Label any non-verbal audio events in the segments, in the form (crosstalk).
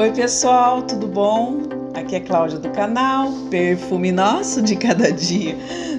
Oi, pessoal, tudo bom? Aqui é Cláudia do canal Perfume Nosso de Cada Dia.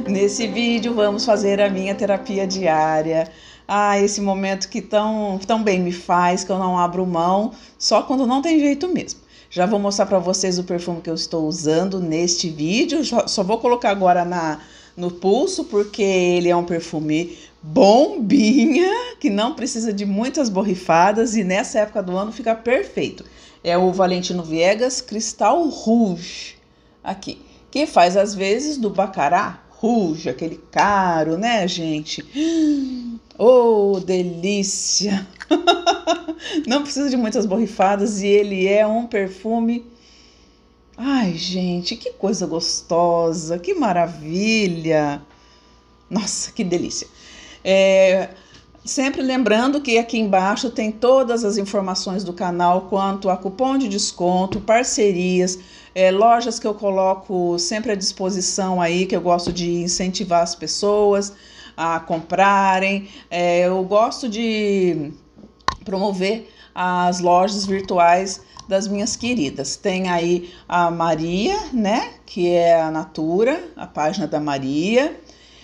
Nesse vídeo vamos fazer a minha terapia diária. Ah, esse momento que tão, tão bem me faz, que eu não abro mão, só quando não tem jeito mesmo. Já vou mostrar para vocês o perfume que eu estou usando neste vídeo. Só, só vou colocar agora na, no pulso, porque ele é um perfume bombinha, que não precisa de muitas borrifadas e nessa época do ano fica perfeito. É o Valentino Viegas Cristal Rouge, aqui, que faz às vezes do Bacará Rouge, aquele caro, né, gente? (gasps) Oh, delícia! (laughs) não precisa de muitas borrifadas e ele é um perfume. Ai, gente, que coisa gostosa, que maravilha! Nossa, que delícia! É, sempre lembrando que aqui embaixo tem todas as informações do canal quanto a cupom de desconto, parcerias, é, lojas que eu coloco sempre à disposição aí, que eu gosto de incentivar as pessoas a comprarem. É, eu gosto de promover as lojas virtuais das minhas queridas. Tem aí a Maria, né, que é a Natura, a página da Maria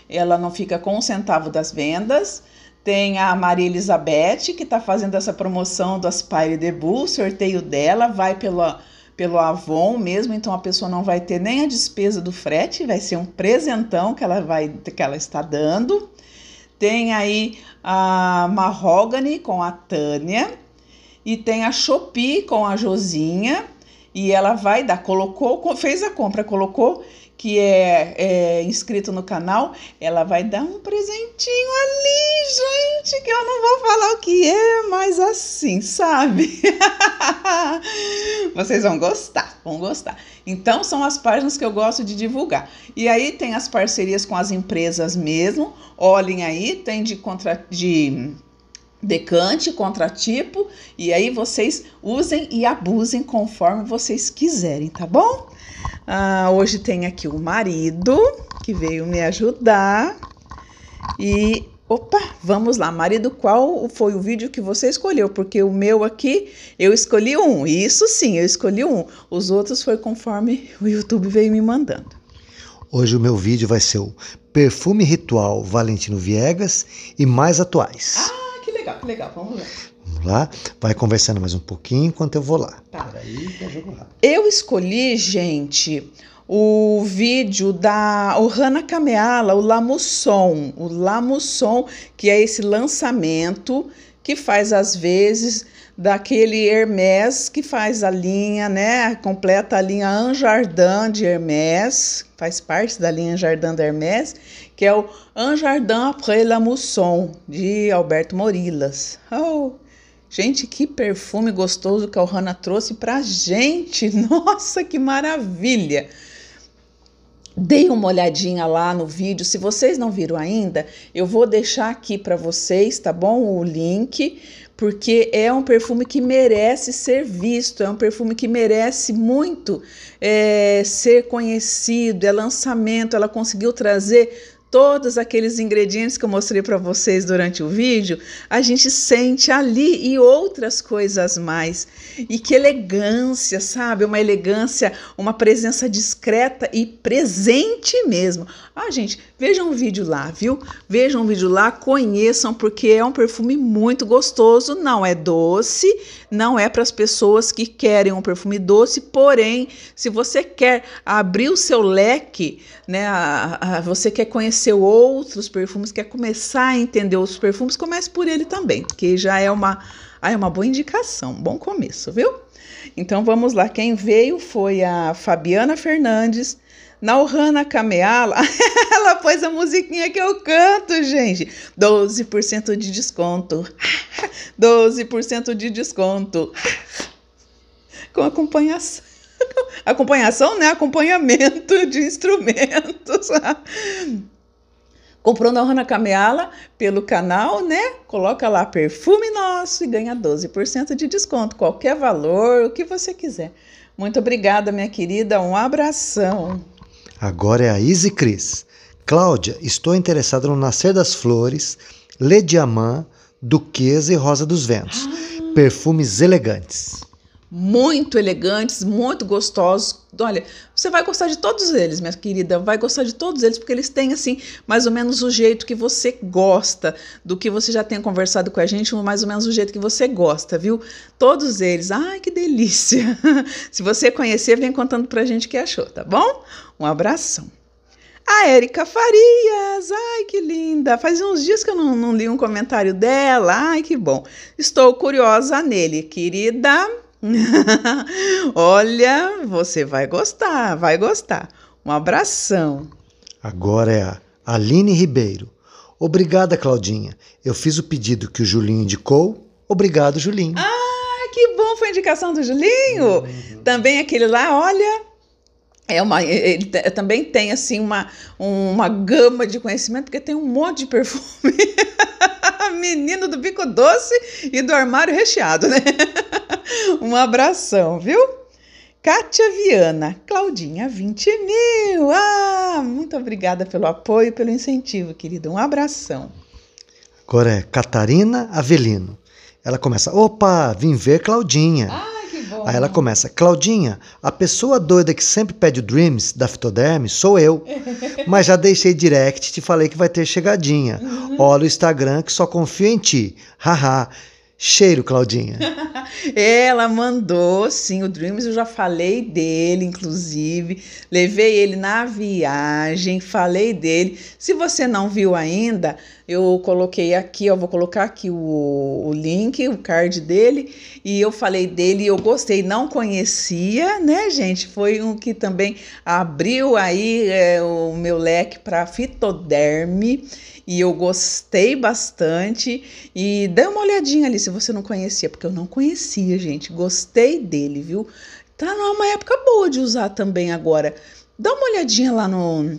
ela não fica com um centavo das vendas. Tem a Maria Elizabeth, que está fazendo essa promoção do Aspire Debut, o sorteio dela vai pela, pelo Avon mesmo, então a pessoa não vai ter nem a despesa do frete, vai ser um presentão que ela, vai, que ela está dando. Tem aí a Mahogany com a Tânia, e tem a Shopee com a Josinha, e ela vai dar, colocou, fez a compra, colocou que é, é, inscrito no canal, ela vai dar um presentinho ali, gente, que eu não vou falar o que é, mas assim, sabe? (laughs) Vocês vão gostar, vão gostar. Então, são as páginas que eu gosto de divulgar. E aí tem as parcerias com as empresas mesmo. Olhem aí, tem de contra. De, decante, contratipo, e aí vocês usem e abusem conforme vocês quiserem, tá bom? Ah, hoje tem aqui o marido que veio me ajudar. E opa, vamos lá, marido, qual foi o vídeo que você escolheu? Porque o meu aqui eu escolhi um. Isso sim, eu escolhi um. Os outros foi conforme o YouTube veio me mandando. Hoje o meu vídeo vai ser o Perfume Ritual Valentino Viegas e mais atuais. Ah, que legal, que legal. Vamos lá. Vamos lá, vai conversando mais um pouquinho enquanto eu vou lá. Tá. Eu escolhi, gente, o vídeo da o Hannah Kameala, o Lamusson, o Lamusson, que é esse lançamento que faz às vezes daquele Hermès que faz a linha, né, completa a linha Anjardin de Hermès, faz parte da linha Jardin da Hermès, que é o Anjardin après la Mousson de Alberto Morilas. Oh, Gente, que perfume gostoso que a Ohana trouxe pra gente! (laughs) Nossa, que maravilha! Deem uma olhadinha lá no vídeo. Se vocês não viram ainda, eu vou deixar aqui para vocês, tá bom? O link, porque é um perfume que merece ser visto, é um perfume que merece muito é, ser conhecido. É lançamento, ela conseguiu trazer todos aqueles ingredientes que eu mostrei para vocês durante o vídeo, a gente sente ali e outras coisas mais. E que elegância, sabe? Uma elegância, uma presença discreta e presente mesmo. Ah, gente, vejam o vídeo lá, viu? Vejam o vídeo lá, conheçam porque é um perfume muito gostoso, não é doce, não é para as pessoas que querem um perfume doce, porém, se você quer abrir o seu leque, né, a, a, você quer conhecer conheceu outros perfumes, quer começar a entender outros perfumes, comece por ele também, que já é uma, é uma boa indicação, um bom começo, viu? Então vamos lá, quem veio foi a Fabiana Fernandes, Naurana Kameala, (laughs) ela pôs a musiquinha que eu canto, gente. 12% de desconto. 12% (laughs) de desconto. (laughs) Com acompanhação. Acompanhação, né? Acompanhamento de instrumentos. Comprou na Rana Kameala pelo canal, né? Coloca lá perfume nosso e ganha 12% de desconto. Qualquer valor, o que você quiser. Muito obrigada, minha querida. Um abração. Agora é a Easy Cris. Cláudia, estou interessada no Nascer das Flores, Le Diamant, Duquesa e Rosa dos Ventos. Ah. Perfumes elegantes muito elegantes, muito gostosos. Olha, você vai gostar de todos eles, minha querida, vai gostar de todos eles porque eles têm assim, mais ou menos o jeito que você gosta, do que você já tenha conversado com a gente, mais ou menos o jeito que você gosta, viu? Todos eles. Ai, que delícia. (laughs) Se você conhecer, vem contando pra gente o que achou, tá bom? Um abração. A Érica Farias, ai que linda! Faz uns dias que eu não, não li um comentário dela, ai que bom. Estou curiosa nele, querida. (laughs) Olha, você vai gostar, vai gostar. Um abração. Agora é a Aline Ribeiro. Obrigada, Claudinha. Eu fiz o pedido que o Julinho indicou. Obrigado, Julinho. Ah, que bom foi a indicação do Julinho. Uhum. Também aquele lá, olha, é uma, ele também tem assim uma, uma gama de conhecimento, porque tem um monte de perfume. (laughs) Menino do bico doce e do armário recheado, né? (laughs) um abração, viu? Kátia Viana, Claudinha 20 mil. Ah, muito obrigada pelo apoio, pelo incentivo, querido. Um abração. Agora é Catarina Avelino. Ela começa: opa, vim ver Claudinha. Ah! Aí ela começa: Claudinha, a pessoa doida que sempre pede o Dreams da Fitoderme sou eu, (laughs) mas já deixei direct te falei que vai ter chegadinha. Uhum. Olha o Instagram que só confio em ti. Haha. Cheiro, Claudinha. (laughs) Ela mandou, sim, o Dreams, eu já falei dele, inclusive. Levei ele na viagem, falei dele. Se você não viu ainda, eu coloquei aqui, ó, vou colocar aqui o, o link, o card dele. E eu falei dele, eu gostei, não conhecia, né, gente? Foi um que também abriu aí é, o meu leque para fitoderme e eu gostei bastante. E dê uma olhadinha ali se você não conhecia, porque eu não conhecia, gente. Gostei dele, viu? Tá numa época boa de usar também agora. Dá uma olhadinha lá no,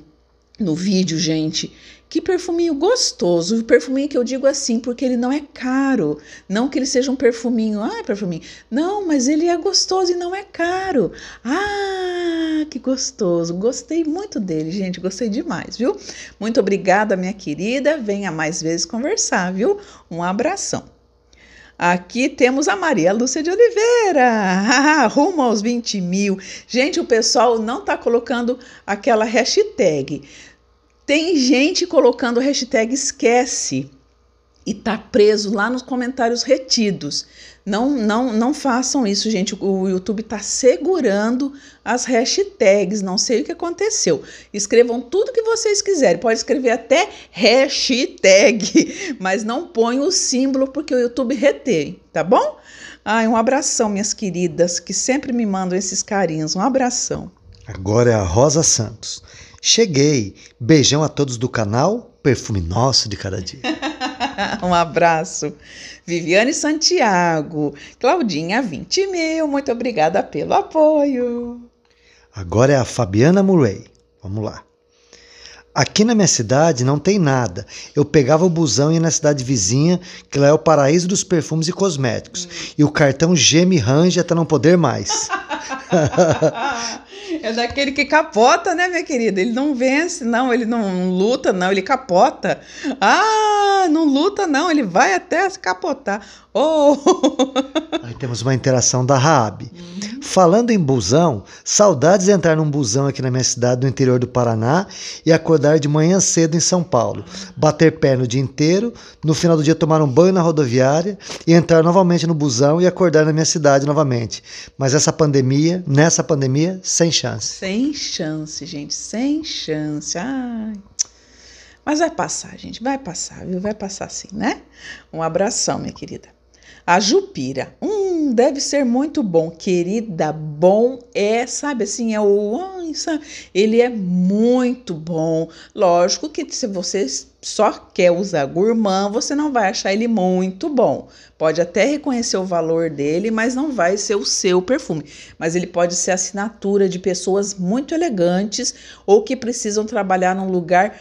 no vídeo, gente. Que perfuminho gostoso, o perfuminho que eu digo assim, porque ele não é caro, não que ele seja um perfuminho, ah, é perfuminho. Não, mas ele é gostoso e não é caro. Ah, que gostoso. Gostei muito dele, gente, gostei demais, viu? Muito obrigada, minha querida. Venha mais vezes conversar, viu? Um abração. Aqui temos a Maria Lúcia de Oliveira, (laughs) rumo aos 20 mil. Gente, o pessoal não está colocando aquela hashtag. Tem gente colocando hashtag esquece e tá preso lá nos comentários retidos. Não, não, não façam isso, gente. O YouTube está segurando as hashtags. Não sei o que aconteceu. Escrevam tudo que vocês quiserem. Pode escrever até hashtag, (laughs) mas não ponha o símbolo porque o YouTube retém, tá bom? Ai, um abração, minhas queridas, que sempre me mandam esses carinhos. Um abração. Agora é a Rosa Santos. Cheguei. Beijão a todos do canal Perfume Nosso de Cada Dia. (laughs) um abraço. Viviane Santiago, Claudinha 20 mil, muito obrigada pelo apoio. Agora é a Fabiana Murray. Vamos lá. Aqui na minha cidade não tem nada. Eu pegava o busão e ia na cidade vizinha, que lá é o paraíso dos perfumes e cosméticos. Hum. E o cartão geme range até não poder mais. (laughs) É daquele que capota, né, minha querida? Ele não vence, não, ele não luta, não, ele capota. Ah, não luta, não, ele vai até se capotar. Oh! (laughs) Aí temos uma interação da Raab. Uhum. Falando em busão, saudades de entrar num busão aqui na minha cidade, no interior do Paraná, e acordar de manhã cedo em São Paulo. Bater pé no dia inteiro, no final do dia tomar um banho na rodoviária e entrar novamente no busão e acordar na minha cidade novamente. Mas essa pandemia, nessa pandemia, sem chance. Sem chance, gente, sem chance. Ai. Mas vai passar, gente, vai passar, viu? Vai passar sim, né? Um abração, minha querida. A Jupira. Hum, deve ser muito bom. Querida, bom é, sabe assim, é o. Ai, Ele é muito bom. Lógico que se vocês só quer usar gourmand, você não vai achar ele muito bom. Pode até reconhecer o valor dele, mas não vai ser o seu perfume. Mas ele pode ser assinatura de pessoas muito elegantes ou que precisam trabalhar num lugar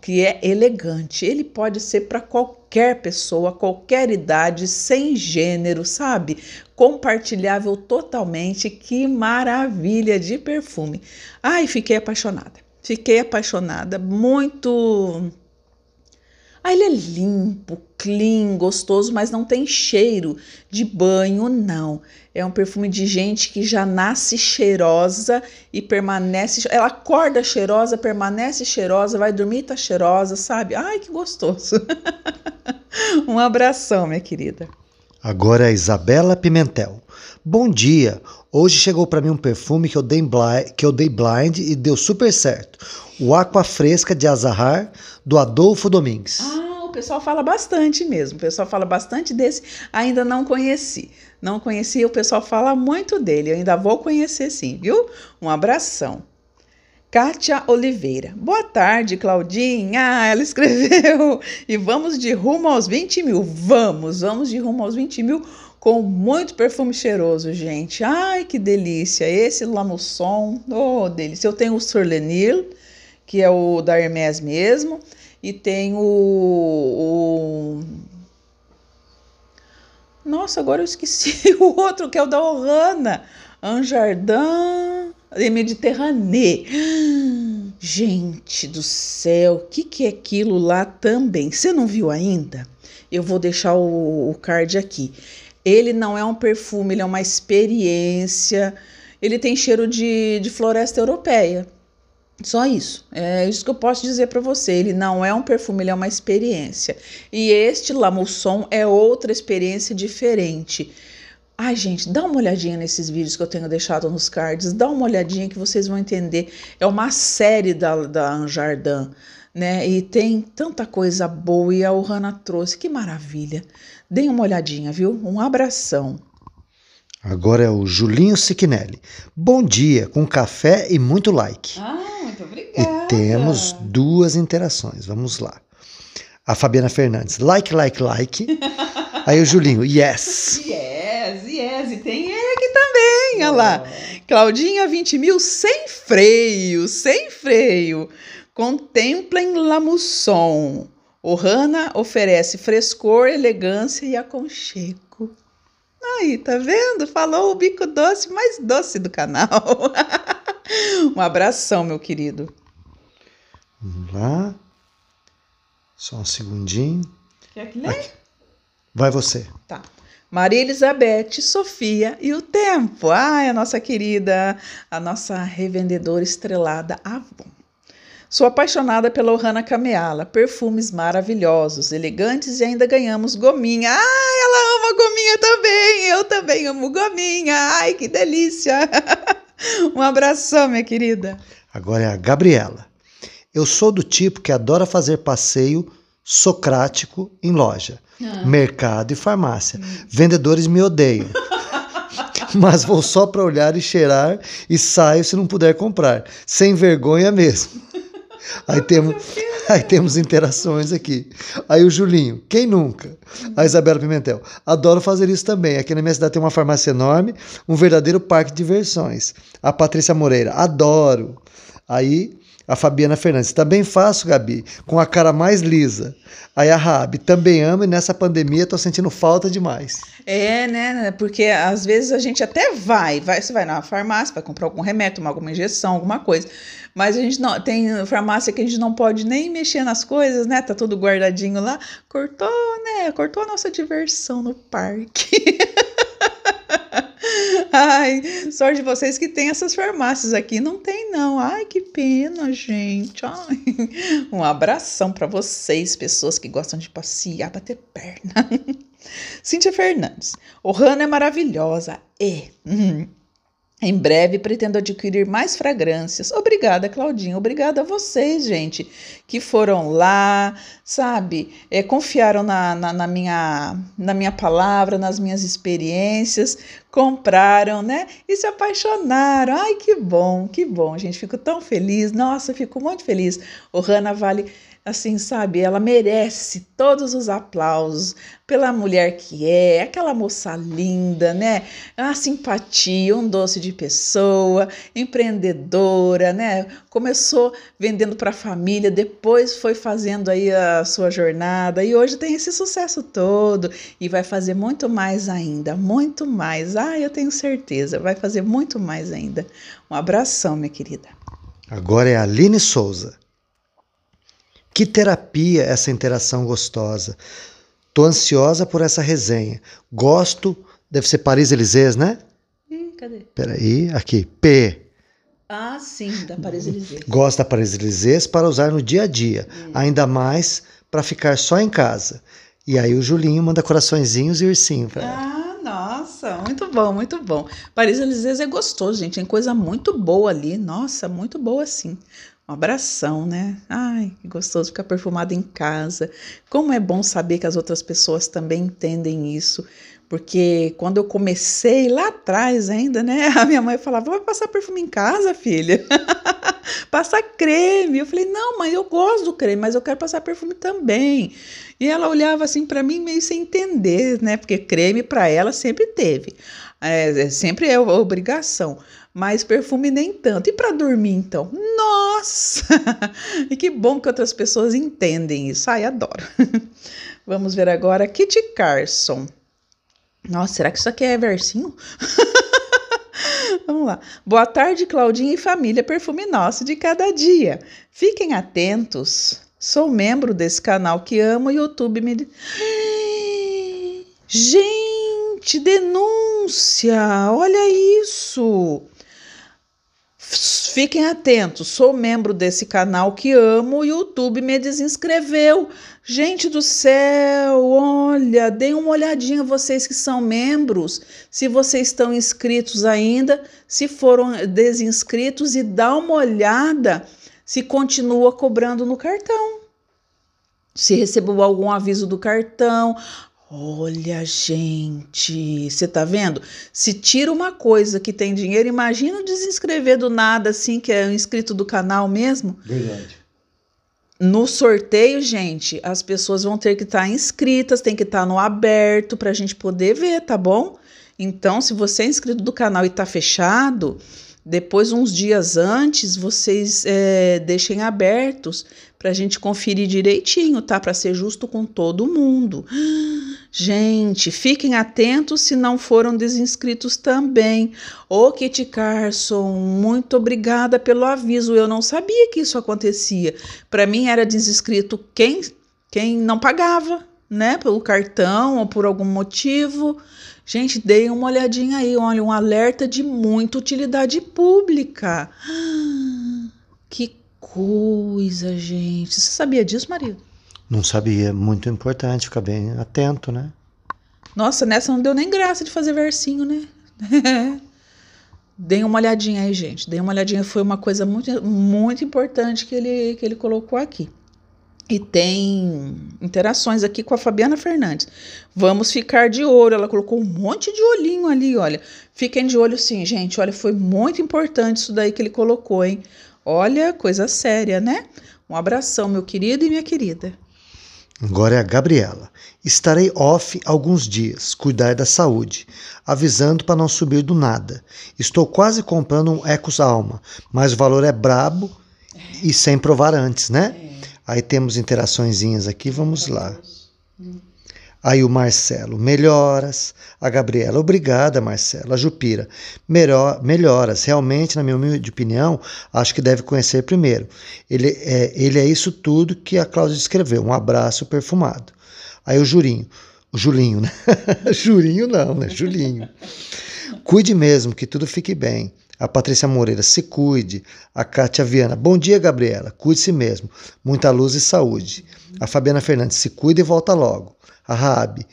que é elegante. Ele pode ser para qualquer pessoa, qualquer idade, sem gênero, sabe? Compartilhável totalmente. Que maravilha de perfume. Ai, fiquei apaixonada. Fiquei apaixonada, muito ah, ele é limpo, clean, gostoso, mas não tem cheiro de banho, não. É um perfume de gente que já nasce cheirosa e permanece. Ela acorda cheirosa, permanece cheirosa, vai dormir e tá cheirosa, sabe? Ai, que gostoso. (laughs) um abração, minha querida. Agora a é Isabela Pimentel. Bom dia. Hoje chegou para mim um perfume que eu, dei blind, que eu dei blind e deu super certo. O Aqua Fresca de Azahar, do Adolfo Domingues. Ah, o pessoal fala bastante mesmo. O pessoal fala bastante desse. Ainda não conheci. Não conheci, o pessoal fala muito dele. Eu ainda vou conhecer sim, viu? Um abração. Kátia Oliveira. Boa tarde, Claudinha. Ela (laughs) escreveu. E vamos de rumo aos 20 mil. Vamos, vamos de rumo aos 20 mil com muito perfume cheiroso, gente. Ai, que delícia! Esse Lamusson, oh, delícia. Eu tenho o Surlenil, que é o da Hermes mesmo, e tenho o, o... Nossa, agora eu esqueci (laughs) o outro, que é o da Orana. Anjardin de Mediterrâneo. Gente do céu, o que, que é aquilo lá também? Você não viu ainda? Eu vou deixar o, o card aqui. Ele não é um perfume, ele é uma experiência. Ele tem cheiro de, de floresta europeia. Só isso. É isso que eu posso dizer para você. Ele não é um perfume, ele é uma experiência. E este Lamousson é outra experiência diferente. Ai, gente, dá uma olhadinha nesses vídeos que eu tenho deixado nos cards. Dá uma olhadinha que vocês vão entender. É uma série da, da Anjardin, né? E tem tanta coisa boa e a Ohana trouxe. Que maravilha, Deem uma olhadinha, viu? Um abração. Agora é o Julinho Siquinelli. Bom dia, com café e muito like. Ah, muito obrigada. E temos duas interações. Vamos lá. A Fabiana Fernandes, like, like, like. (laughs) Aí o Julinho, yes. Yes, yes. E tem ele aqui também, olha lá. É. Claudinha, 20 mil, sem freio, sem freio. Contemplem Lamusson. O Hanna oferece frescor, elegância e aconchego. Aí, tá vendo? Falou o bico doce mais doce do canal. (laughs) um abração, meu querido. Vamos lá. Só um segundinho. Quer que Vai você. Tá. Maria Elizabeth, Sofia e o Tempo. Ai, a nossa querida, a nossa revendedora estrelada Avon. Sou apaixonada pela Ohana Kameala, perfumes maravilhosos, elegantes e ainda ganhamos gominha. Ah, ela ama gominha também, eu também amo gominha. Ai, que delícia! (laughs) um abração, minha querida. Agora é a Gabriela. Eu sou do tipo que adora fazer passeio socrático em loja, ah. mercado e farmácia. Vendedores me odeiam. (laughs) mas vou só para olhar e cheirar e saio se não puder comprar. Sem vergonha mesmo. Aí temos, (laughs) aí temos interações aqui. Aí o Julinho, quem nunca? A Isabela Pimentel, adoro fazer isso também. Aqui na minha cidade tem uma farmácia enorme, um verdadeiro parque de diversões. A Patrícia Moreira, adoro. Aí a Fabiana Fernandes, também tá faço, Gabi, com a cara mais lisa. Aí a Rabi, também amo e nessa pandemia tô sentindo falta demais. É, né, né? Porque às vezes a gente até vai, vai você vai na farmácia, para comprar algum remédio, tomar alguma injeção, alguma coisa. Mas a gente não tem farmácia que a gente não pode nem mexer nas coisas, né? Tá tudo guardadinho lá. Cortou, né? Cortou a nossa diversão no parque. (laughs) Ai, sorte de vocês que tem essas farmácias aqui, não tem não. Ai, que pena, gente. Ai. (laughs) Um abração para vocês, pessoas que gostam de passear, bater perna. (laughs) Cíntia Fernandes. O Rana é maravilhosa. É. Hum. Em breve pretendo adquirir mais fragrâncias. Obrigada, Claudinha. Obrigada a vocês, gente, que foram lá, sabe? É, confiaram na, na, na, minha, na minha palavra, nas minhas experiências, compraram, né? E se apaixonaram. Ai, que bom, que bom, gente. Fico tão feliz. Nossa, fico muito feliz. O Hanna Vale assim, sabe? Ela merece todos os aplausos pela mulher que é, aquela moça linda, né? É uma simpatia, um doce de pessoa, empreendedora, né? Começou vendendo para a família, depois foi fazendo aí a sua jornada e hoje tem esse sucesso todo e vai fazer muito mais ainda, muito mais. Ah, eu tenho certeza, vai fazer muito mais ainda. Um abração, minha querida. Agora é a Aline Souza. Que terapia essa interação gostosa. Tô ansiosa por essa resenha. Gosto, deve ser Paris Elysées, né? Ih, cadê? Peraí, aqui. P. Ah, sim, da Paris Elysées. Gosto da Paris Elysées para usar no dia a dia, hum. ainda mais para ficar só em casa. E aí o Julinho manda coraçõezinhos e ursinho pra ela. Ah, nossa, muito bom, muito bom. Paris Elysées é gostoso, gente. Tem é coisa muito boa ali. Nossa, muito boa sim. Um abração, né? Ai, que gostoso ficar perfumado em casa. Como é bom saber que as outras pessoas também entendem isso. Porque quando eu comecei lá atrás ainda, né? (laughs) A minha mãe falava: vai passar perfume em casa, filha. (laughs) Passa creme. Eu falei: não, mãe, eu gosto do creme, mas eu quero passar perfume também. E ela olhava assim para mim meio sem entender, né? Porque creme para ela sempre teve. É, é sempre é obrigação mas perfume nem tanto. E para dormir então? Nossa! (laughs) e que bom que outras pessoas entendem isso. Ai, adoro. (laughs) Vamos ver agora Kit Carson. Nossa, será que isso aqui é versinho? (laughs) Vamos lá. Boa tarde, Claudinha e família Perfume Nosso de cada dia. Fiquem atentos. Sou membro desse canal que amo e o YouTube me. (gasps) Gente, denúncia! Olha isso! Fiquem atentos, sou membro desse canal que amo, o YouTube me desinscreveu. Gente do céu, olha, deem uma olhadinha vocês que são membros, se vocês estão inscritos ainda, se foram desinscritos e dá uma olhada se continua cobrando no cartão se recebeu algum aviso do cartão, Olha, gente, você tá vendo? Se tira uma coisa que tem dinheiro, imagina desinscrever do nada, assim, que é um inscrito do canal mesmo. Verdade. No sorteio, gente, as pessoas vão ter que estar tá inscritas, tem que estar tá no aberto para a gente poder ver, tá bom? Então, se você é inscrito do canal e tá fechado, depois, uns dias antes, vocês é, deixem abertos para a gente conferir direitinho, tá? Para ser justo com todo mundo. Gente, fiquem atentos se não foram desinscritos também. Ô, Kit Carson, muito obrigada pelo aviso. Eu não sabia que isso acontecia. Para mim era desinscrito quem quem não pagava, né, pelo cartão ou por algum motivo. Gente, dei uma olhadinha aí, olha, um alerta de muita utilidade pública. Que coisa, gente. Você sabia disso, marido? Não sabia. Muito importante ficar bem atento, né? Nossa, nessa não deu nem graça de fazer versinho, né? (laughs) Dê uma olhadinha aí, gente. Dê uma olhadinha. Foi uma coisa muito, muito importante que ele, que ele colocou aqui. E tem interações aqui com a Fabiana Fernandes. Vamos ficar de olho. Ela colocou um monte de olhinho ali, olha. Fiquem de olho sim, gente. Olha, foi muito importante isso daí que ele colocou, hein? Olha, coisa séria, né? Um abração, meu querido e minha querida. Agora é a Gabriela. Estarei off alguns dias, cuidar da saúde, avisando para não subir do nada. Estou quase comprando um Ecos Alma, mas o valor é brabo e sem provar antes, né? É. Aí temos interaçõezinhas aqui, vamos lá. Hum. Aí o Marcelo, melhoras. A Gabriela, obrigada, Marcelo. A Jupira, melhor, melhoras. Realmente, na minha humilde opinião, acho que deve conhecer primeiro. Ele é, ele é isso tudo que a Cláudia escreveu. Um abraço perfumado. Aí o Jurinho, o Julinho, né? (laughs) Jurinho não, né? Julinho. Cuide mesmo, que tudo fique bem. A Patrícia Moreira, se cuide. A Kátia Viana, bom dia, Gabriela. Cuide-se mesmo. Muita luz e saúde. A Fabiana Fernandes, se cuide e volta logo a Raab.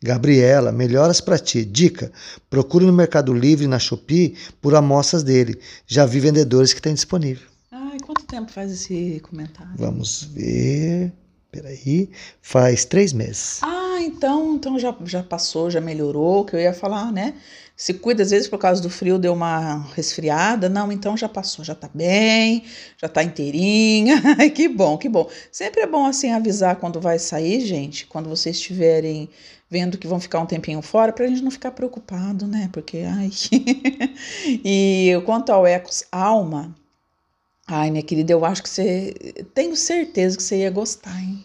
Gabriela, melhoras para ti. Dica: procure no Mercado Livre, na Shopee, por amostras dele. Já vi vendedores que tem disponível. Ai, quanto tempo faz esse comentário? Vamos ver. Peraí. Faz três meses. Ah, ah, então, então já, já passou, já melhorou, que eu ia falar, né? Se cuida, às vezes, por causa do frio, deu uma resfriada. Não, então já passou, já tá bem, já tá inteirinha. (laughs) que bom, que bom. Sempre é bom, assim, avisar quando vai sair, gente, quando vocês estiverem vendo que vão ficar um tempinho fora, pra gente não ficar preocupado, né? Porque, ai. (laughs) e quanto ao Ecos Alma, ai, minha querida, eu acho que você. Tenho certeza que você ia gostar, hein?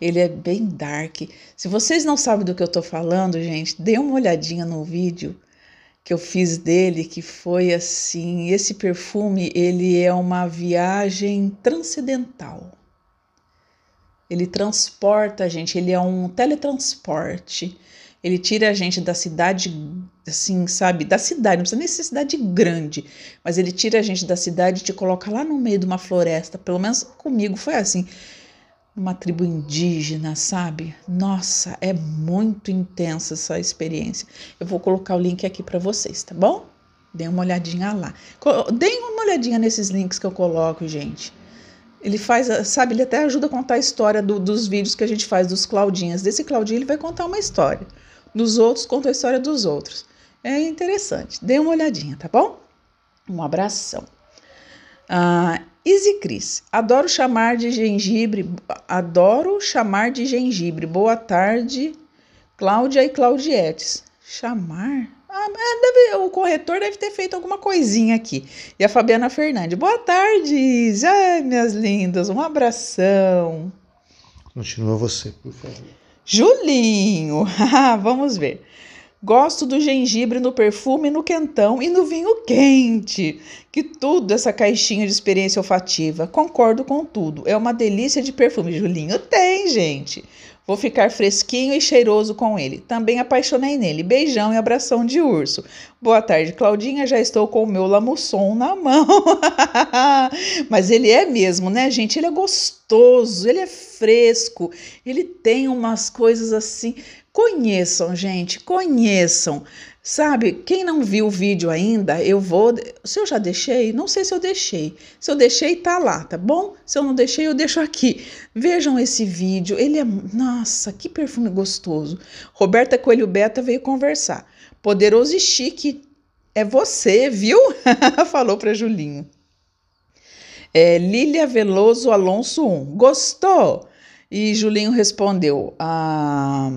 Ele é bem dark. Se vocês não sabem do que eu tô falando, gente, dê uma olhadinha no vídeo que eu fiz dele, que foi assim, esse perfume, ele é uma viagem transcendental. Ele transporta a gente, ele é um teletransporte. Ele tira a gente da cidade, assim, sabe? Da cidade, não precisa nem ser cidade grande, mas ele tira a gente da cidade e te coloca lá no meio de uma floresta. Pelo menos comigo foi assim uma tribo indígena, sabe? Nossa, é muito intensa essa experiência. Eu vou colocar o link aqui para vocês, tá bom? Dê uma olhadinha lá. Deem uma olhadinha nesses links que eu coloco, gente. Ele faz, sabe, ele até ajuda a contar a história do, dos vídeos que a gente faz dos Claudinhas. Desse Claudinho ele vai contar uma história. Dos outros, conta a história dos outros. É interessante. Dê uma olhadinha, tá bom? Um abração. Ah, Isicris, adoro chamar de gengibre, adoro chamar de gengibre. Boa tarde, Cláudia e Claudietes. Chamar? Ah, deve, o corretor deve ter feito alguma coisinha aqui. E a Fabiana Fernandes. Boa tarde, Ai, minhas lindas, um abração. Continua você, por favor. Julinho, (laughs) vamos ver. Gosto do gengibre no perfume, no quentão e no vinho quente. Que tudo essa caixinha de experiência olfativa. Concordo com tudo. É uma delícia de perfume. Julinho tem, gente. Vou ficar fresquinho e cheiroso com ele. Também apaixonei nele. Beijão e abração de urso. Boa tarde, Claudinha. Já estou com o meu lamusson na mão. (laughs) Mas ele é mesmo, né, gente? Ele é gostoso, ele é fresco, ele tem umas coisas assim Conheçam, gente, conheçam. Sabe, quem não viu o vídeo ainda, eu vou. Se eu já deixei, não sei se eu deixei. Se eu deixei, tá lá, tá bom? Se eu não deixei, eu deixo aqui. Vejam esse vídeo, ele é. Nossa, que perfume gostoso. Roberta Coelho Beta veio conversar. Poderoso e chique. É você, viu? (laughs) Falou para Julinho. É, Lília Veloso Alonso 1. Gostou? E Julinho respondeu: Ah.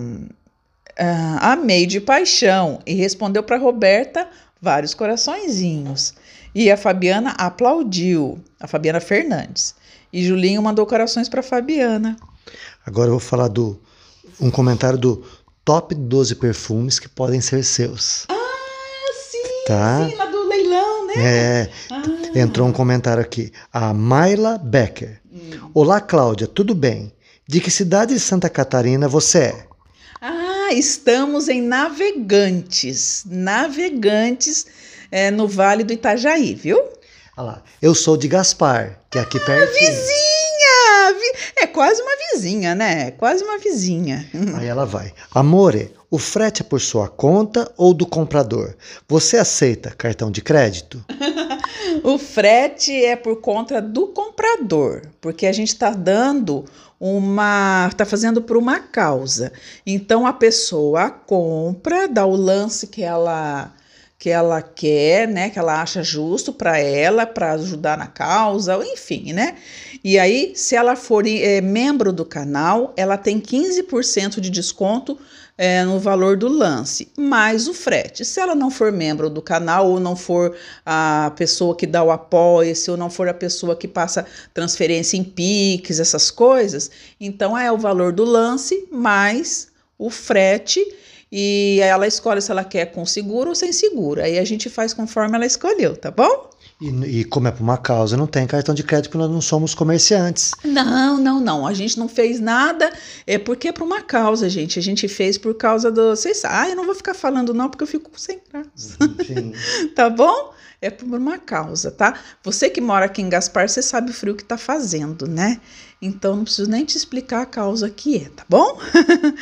Uh, amei de paixão e respondeu para Roberta vários coraçõezinhos. E a Fabiana aplaudiu, a Fabiana Fernandes. E Julinho mandou corações para Fabiana. Agora eu vou falar do um comentário do top 12 perfumes que podem ser seus. Ah, sim, tá? sim, lá do leilão, né? É. Ah. Entrou um comentário aqui. A Mayla Becker. Hum. Olá, Cláudia, tudo bem? De que cidade de Santa Catarina você é? Ah, estamos em Navegantes, Navegantes é, no Vale do Itajaí, viu? Olha lá, eu sou de Gaspar, que é aqui ah, perto. Vizinha! É quase uma vizinha, né? É quase uma vizinha. (laughs) Aí ela vai. Amore, o frete é por sua conta ou do comprador? Você aceita cartão de crédito? (laughs) (laughs) o frete é por conta do comprador, porque a gente está dando uma. está fazendo por uma causa. Então a pessoa compra, dá o lance que ela que ela quer, né, que ela acha justo para ela, para ajudar na causa, enfim, né? E aí, se ela for é, membro do canal, ela tem 15% de desconto é, no valor do lance, mais o frete. Se ela não for membro do canal, ou não for a pessoa que dá o apoio, se ou não for a pessoa que passa transferência em PIX, essas coisas, então é o valor do lance mais o frete. E ela escolhe se ela quer com seguro ou sem seguro. Aí a gente faz conforme ela escolheu, tá bom? E, e, como é por uma causa, não tem cartão de crédito porque nós não somos comerciantes. Não, não, não. A gente não fez nada. É porque é por uma causa, gente. A gente fez por causa do. Vocês, ah, eu não vou ficar falando não porque eu fico sem graça. (laughs) tá bom? é por uma causa, tá? Você que mora aqui em Gaspar, você sabe o frio que tá fazendo, né? Então não preciso nem te explicar a causa que é, tá bom?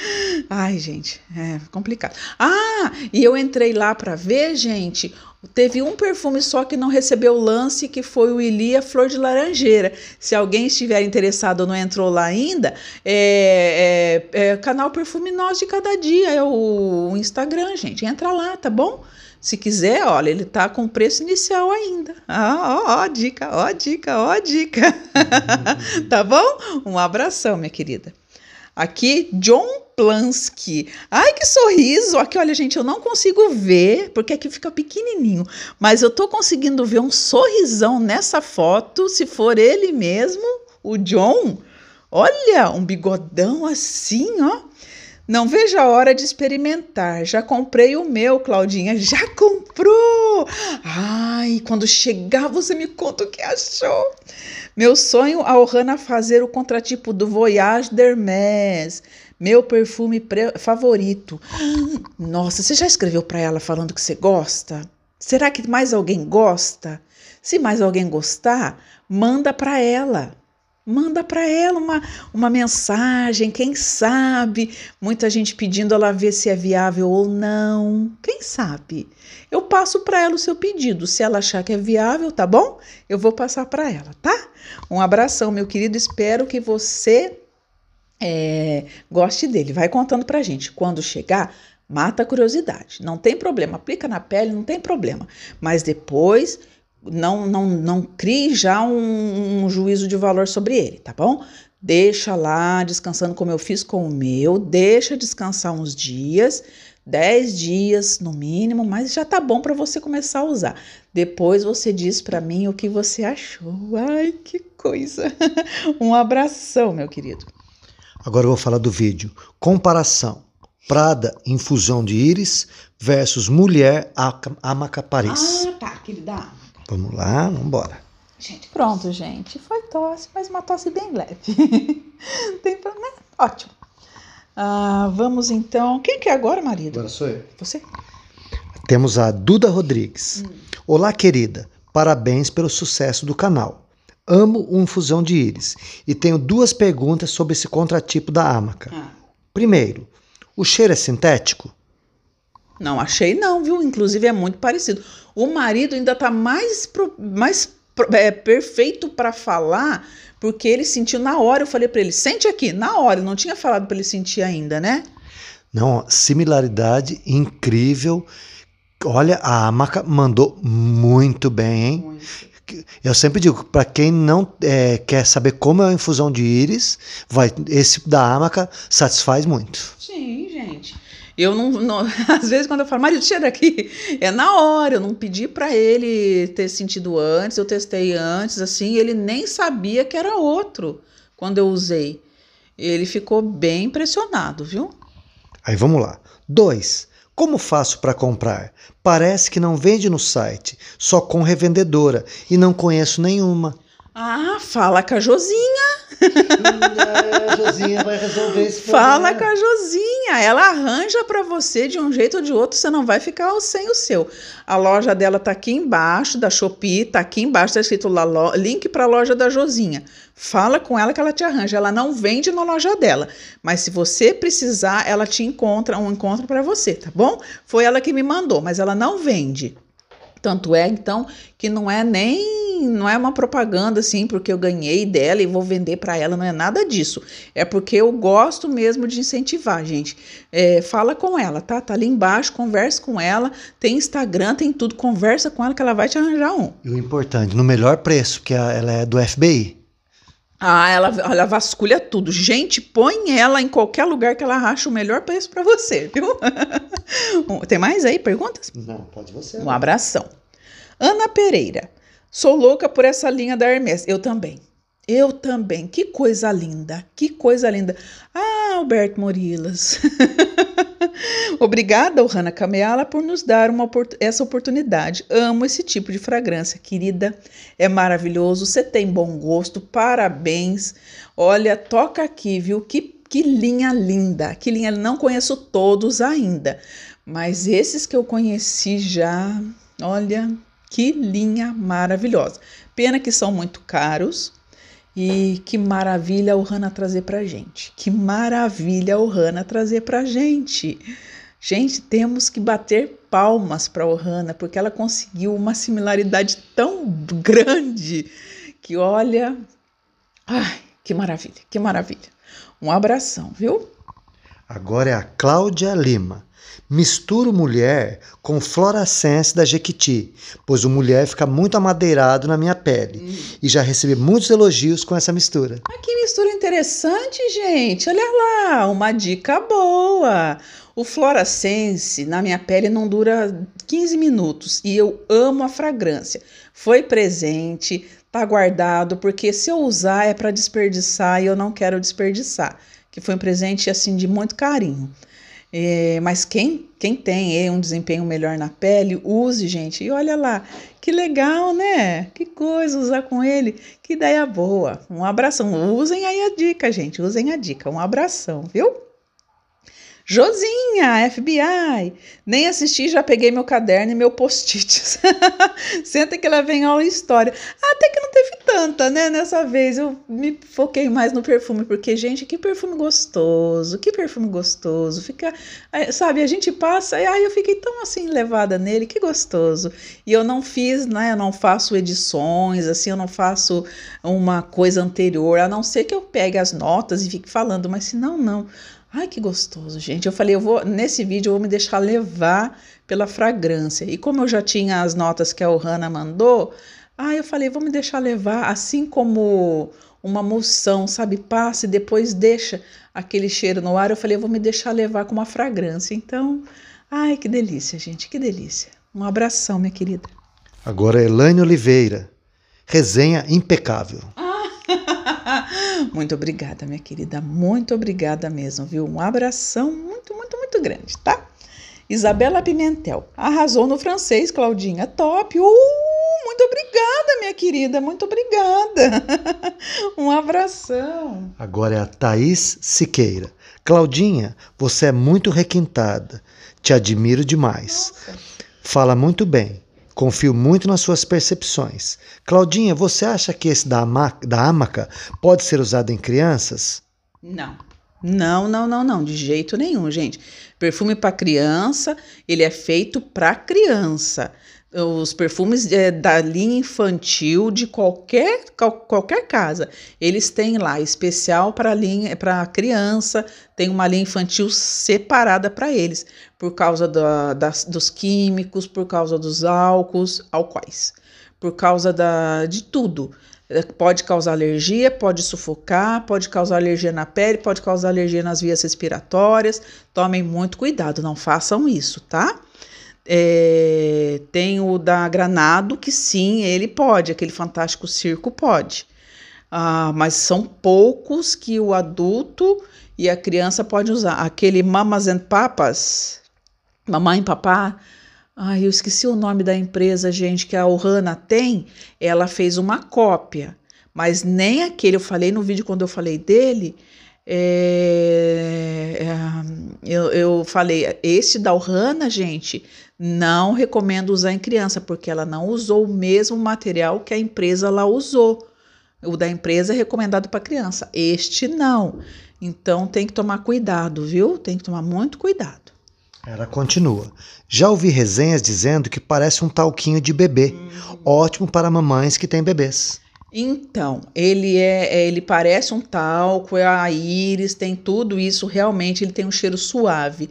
(laughs) Ai, gente, é complicado. Ah, e eu entrei lá para ver, gente. Teve um perfume só que não recebeu lance, que foi o Ilia Flor de Laranjeira. Se alguém estiver interessado ou não entrou lá ainda, é, é, é canal Perfume Nós de Cada Dia, é o Instagram, gente. Entra lá, tá bom? Se quiser, olha, ele está com preço inicial ainda. Ah, ó, ó, dica, ó, dica, ó, dica. (laughs) tá bom? Um abração, minha querida. Aqui, John Plansky. Ai, que sorriso! Aqui, olha, gente, eu não consigo ver, porque aqui fica pequenininho, mas eu tô conseguindo ver um sorrisão nessa foto, se for ele mesmo, o John. Olha, um bigodão assim, ó. Não vejo a hora de experimentar. Já comprei o meu, Claudinha. Já (laughs) comprou! Ai, quando chegar você me conta o que achou. Meu sonho a Ohana fazer o contratipo do Voyage d'Hermès. Meu perfume favorito. Nossa, você já escreveu para ela falando que você gosta? Será que mais alguém gosta? Se mais alguém gostar, manda para ela. Manda para ela uma, uma mensagem, quem sabe? Muita gente pedindo ela ver se é viável ou não. Quem sabe? Eu passo para ela o seu pedido. Se ela achar que é viável, tá bom? Eu vou passar para ela, tá? Um abração, meu querido. Espero que você é, goste dele. Vai contando para gente. Quando chegar, mata a curiosidade. Não tem problema. Aplica na pele, não tem problema. Mas depois não, não, não crie já um, um, juízo de valor sobre ele, tá bom? Deixa lá descansando como eu fiz com o meu, deixa descansar uns dias, 10 dias no mínimo, mas já tá bom para você começar a usar. Depois você diz para mim o que você achou. Ai, que coisa! (laughs) um abração, meu querido. Agora eu vou falar do vídeo. Comparação. Prada infusão de íris versus mulher amacaparis. Ah, tá, querida. Vamos lá, vamos embora. Gente, pronto, gente. Foi tosse, mas uma tosse bem leve. (laughs) Tem problema, né? Ótimo. Ah, vamos então. Quem que é agora, marido? Agora sou eu. Você? Temos a Duda Rodrigues. Hum. Olá, querida. Parabéns pelo sucesso do canal. Amo um infusão de íris e tenho duas perguntas sobre esse contratipo da Amaca. Ah. Primeiro, o cheiro é sintético? Não achei não, viu? Inclusive é muito parecido o marido ainda está mais, pro, mais é, perfeito para falar, porque ele sentiu na hora. Eu falei para ele: sente aqui, na hora. Eu não tinha falado para ele sentir ainda, né? Não, similaridade incrível. Olha, a Amaca mandou muito bem, hein? Muito. Eu sempre digo, para quem não é, quer saber como é a infusão de íris, vai, esse da Amaca satisfaz muito. Sim, gente. Eu não, não, (laughs) às vezes quando eu falo, Mário, tira daqui, é na hora, eu não pedi para ele ter sentido antes, eu testei antes, assim, ele nem sabia que era outro quando eu usei. Ele ficou bem impressionado, viu? Aí vamos lá. Dois. Como faço para comprar? Parece que não vende no site, só com revendedora e não conheço nenhuma. Ah, fala com a Josinha a Josinha vai resolver esse problema. Fala com a Josinha, ela arranja para você de um jeito ou de outro, você não vai ficar sem o seu. A loja dela tá aqui embaixo, da Shopee, tá aqui embaixo, tá escrito lá, link para a loja da Josinha. Fala com ela que ela te arranja. Ela não vende na loja dela, mas se você precisar, ela te encontra um encontro para você, tá bom? Foi ela que me mandou, mas ela não vende. Tanto é, então, que não é nem Assim, não é uma propaganda assim, porque eu ganhei dela e vou vender para ela, não é nada disso. É porque eu gosto mesmo de incentivar, gente. É, fala com ela, tá? Tá ali embaixo, conversa com ela, tem Instagram, tem tudo, conversa com ela que ela vai te arranjar um. E o importante, no melhor preço, que ela é do FBI. Ah, ela, ela vasculha tudo. Gente, põe ela em qualquer lugar que ela racha o melhor preço para você, viu? (laughs) Tem mais aí perguntas? Não, pode você. Um abração. Ana Pereira. Sou louca por essa linha da Hermes. Eu também. Eu também. Que coisa linda. Que coisa linda. Ah, Alberto Morilas. (laughs) Obrigada, Ohana Kameala, por nos dar opor essa oportunidade. Amo esse tipo de fragrância, querida. É maravilhoso. Você tem bom gosto. Parabéns. Olha, toca aqui, viu? Que, que linha linda. Que linha. Não conheço todos ainda, mas esses que eu conheci já. Olha, que linha maravilhosa. Pena que são muito caros. E que maravilha o Hanna trazer a gente. Que maravilha o Hanna trazer a gente. Gente, temos que bater palmas para a Ohana, porque ela conseguiu uma similaridade tão grande que olha, ai, que maravilha, que maravilha. Um abração, viu? Agora é a Cláudia Lima. Misturo mulher com florescência da Jequiti, pois o mulher fica muito amadeirado na minha pele. Hum. E já recebi muitos elogios com essa mistura. Ah, que mistura interessante, gente! Olha lá, uma dica boa! O Florasense na minha pele não dura 15 minutos e eu amo a fragrância. Foi presente, tá guardado, porque se eu usar é para desperdiçar e eu não quero desperdiçar. Que foi um presente assim de muito carinho. É, mas quem, quem tem é, um desempenho melhor na pele, use, gente. E olha lá, que legal, né? Que coisa usar com ele. Que ideia boa. Um abração. Usem aí a dica, gente. Usem a dica. Um abração, viu? Josinha, FBI! Nem assisti, já peguei meu caderno e meu post-it. (laughs) Senta que ela vem aula história. Até que não teve tanta, né? Nessa vez eu me foquei mais no perfume, porque, gente, que perfume gostoso, que perfume gostoso. Fica, sabe, a gente passa e aí eu fiquei tão assim levada nele, que gostoso. E eu não fiz, né? Eu não faço edições, assim, eu não faço uma coisa anterior, a não ser que eu pegue as notas e fique falando, mas se não, não. Ai, que gostoso, gente. Eu falei, eu vou nesse vídeo eu vou me deixar levar pela fragrância. E como eu já tinha as notas que a Ohana mandou, ah, eu falei, vou me deixar levar, assim como uma moção, sabe? Passa e depois deixa aquele cheiro no ar. Eu falei, eu vou me deixar levar com uma fragrância. Então, ai, que delícia, gente, que delícia. Um abração, minha querida. Agora, Elaine Oliveira, resenha impecável. Ah, (laughs) muito obrigada, minha querida. Muito obrigada mesmo, viu? Um abração muito, muito, muito grande, tá? Isabela Pimentel. Arrasou no francês, Claudinha. Top! Uh, muito obrigada, minha querida. Muito obrigada. (laughs) um abração. Agora é a Thaís Siqueira. Claudinha, você é muito requintada. Te admiro demais. Nossa. Fala muito bem. Confio muito nas suas percepções. Claudinha, você acha que esse da, da amaca pode ser usado em crianças? Não. Não, não, não, não, de jeito nenhum, gente. Perfume para criança, ele é feito para criança os perfumes é, da linha infantil de qualquer, qualquer casa. Eles têm lá especial para linha é para criança, tem uma linha infantil separada para eles, por causa da, das, dos químicos, por causa dos álcools, álcoóis, por causa da, de tudo. É, pode causar alergia, pode sufocar, pode causar alergia na pele, pode causar alergia nas vias respiratórias. Tomem muito cuidado, não façam isso, tá? É, tem o da Granado, que sim, ele pode, aquele fantástico circo pode. Ah, mas são poucos que o adulto e a criança pode usar. Aquele Mamas and Papas, Mamãe e Papá, ai, eu esqueci o nome da empresa, gente, que a Ohana tem, ela fez uma cópia. Mas nem aquele, eu falei no vídeo quando eu falei dele, é, é, eu, eu, falei, esse da Ohana, gente, não recomendo usar em criança, porque ela não usou o mesmo material que a empresa lá usou. O da empresa é recomendado para criança, este não. Então tem que tomar cuidado, viu? Tem que tomar muito cuidado. Ela continua. Já ouvi resenhas dizendo que parece um talquinho de bebê, hum. ótimo para mamães que têm bebês. Então, ele é, é, ele parece um talco, é a íris, tem tudo isso, realmente ele tem um cheiro suave,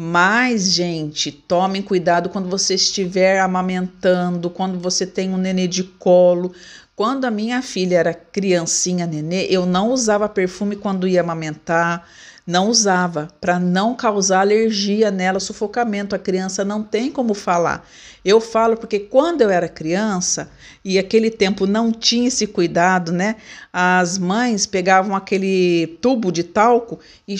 mas, gente, tomem cuidado quando você estiver amamentando, quando você tem um nenê de colo. Quando a minha filha era criancinha, nenê, eu não usava perfume quando ia amamentar não usava para não causar alergia nela, sufocamento. A criança não tem como falar. Eu falo porque quando eu era criança e aquele tempo não tinha esse cuidado, né? As mães pegavam aquele tubo de talco e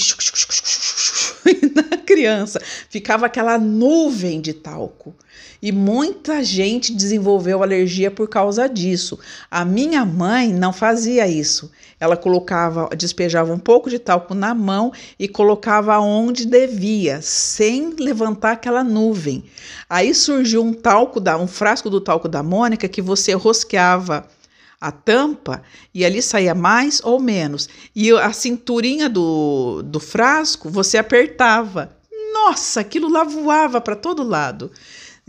na criança ficava aquela nuvem de talco. E muita gente desenvolveu alergia por causa disso. A minha mãe não fazia isso. Ela colocava, despejava um pouco de talco na mão e colocava onde devia, sem levantar aquela nuvem. Aí surgiu um talco da, um frasco do talco da Mônica que você rosqueava a tampa e ali saía mais ou menos. E a cinturinha do, do frasco você apertava. Nossa, aquilo lá voava para todo lado.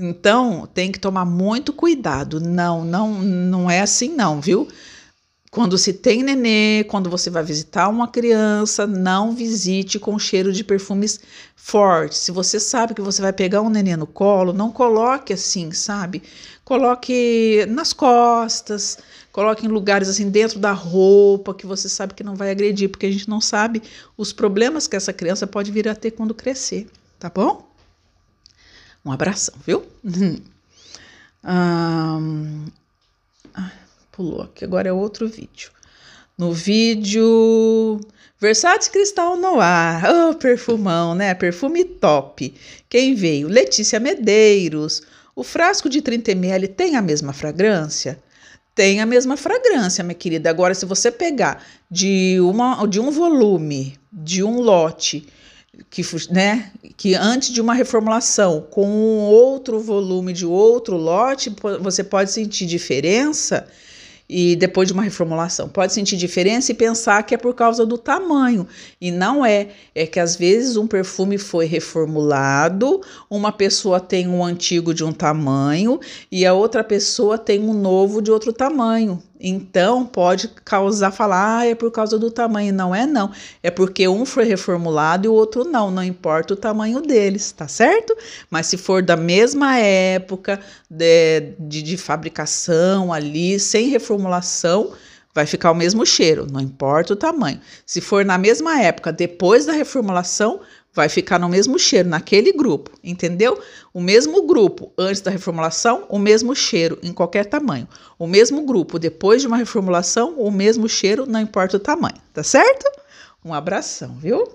Então, tem que tomar muito cuidado. Não, não, não é assim não, viu? Quando se tem nenê, quando você vai visitar uma criança, não visite com cheiro de perfumes fortes. Se você sabe que você vai pegar um nenê no colo, não coloque assim, sabe? Coloque nas costas, coloque em lugares assim dentro da roupa que você sabe que não vai agredir, porque a gente não sabe os problemas que essa criança pode vir a ter quando crescer, tá bom? Um abração, viu? (laughs) ah, pulou aqui, agora é outro vídeo. No vídeo Versace Cristal Noir, (laughs) oh, perfumão, né? Perfume top. Quem veio? Letícia Medeiros. O frasco de 30 ml tem a mesma fragrância? Tem a mesma fragrância, minha querida. Agora, se você pegar de, uma, de um volume, de um lote que, né, que antes de uma reformulação com um outro volume de outro lote, você pode sentir diferença e depois de uma reformulação. Pode sentir diferença e pensar que é por causa do tamanho, e não é. É que às vezes um perfume foi reformulado, uma pessoa tem um antigo de um tamanho e a outra pessoa tem um novo de outro tamanho. Então pode causar falar, ah, é por causa do tamanho. Não é, não. É porque um foi reformulado e o outro não. Não importa o tamanho deles, tá certo? Mas se for da mesma época de, de, de fabricação ali, sem reformulação, vai ficar o mesmo cheiro, não importa o tamanho. Se for na mesma época, depois da reformulação, vai ficar no mesmo cheiro, naquele grupo, entendeu? O mesmo grupo antes da reformulação, o mesmo cheiro em qualquer tamanho. O mesmo grupo depois de uma reformulação, o mesmo cheiro, não importa o tamanho, tá certo? Um abração, viu?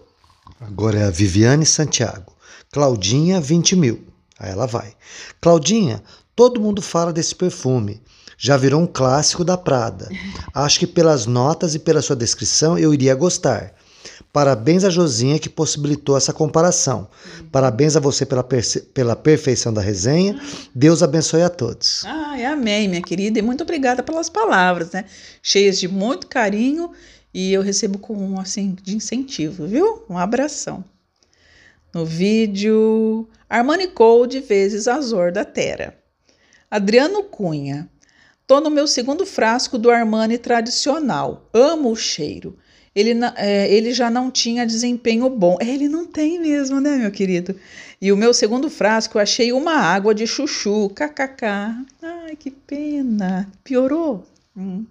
Agora é a Viviane Santiago. Claudinha, 20 mil. Aí ela vai. Claudinha, todo mundo fala desse perfume já virou um clássico da Prada. Acho que pelas notas e pela sua descrição eu iria gostar. Parabéns a Josinha que possibilitou essa comparação. Parabéns a você pela, pela perfeição da resenha. Deus abençoe a todos. Ai, amém, minha querida. E muito obrigada pelas palavras, né? Cheias de muito carinho e eu recebo com um assim de incentivo, viu? Um abração. No vídeo, Armani de vezes Azor da Terra. Adriano Cunha. Tô no meu segundo frasco do Armani tradicional. Amo o cheiro. Ele, é, ele já não tinha desempenho bom. É, ele não tem mesmo, né, meu querido? E o meu segundo frasco eu achei uma água de chuchu. KKK. Ai, que pena. Piorou. Hum.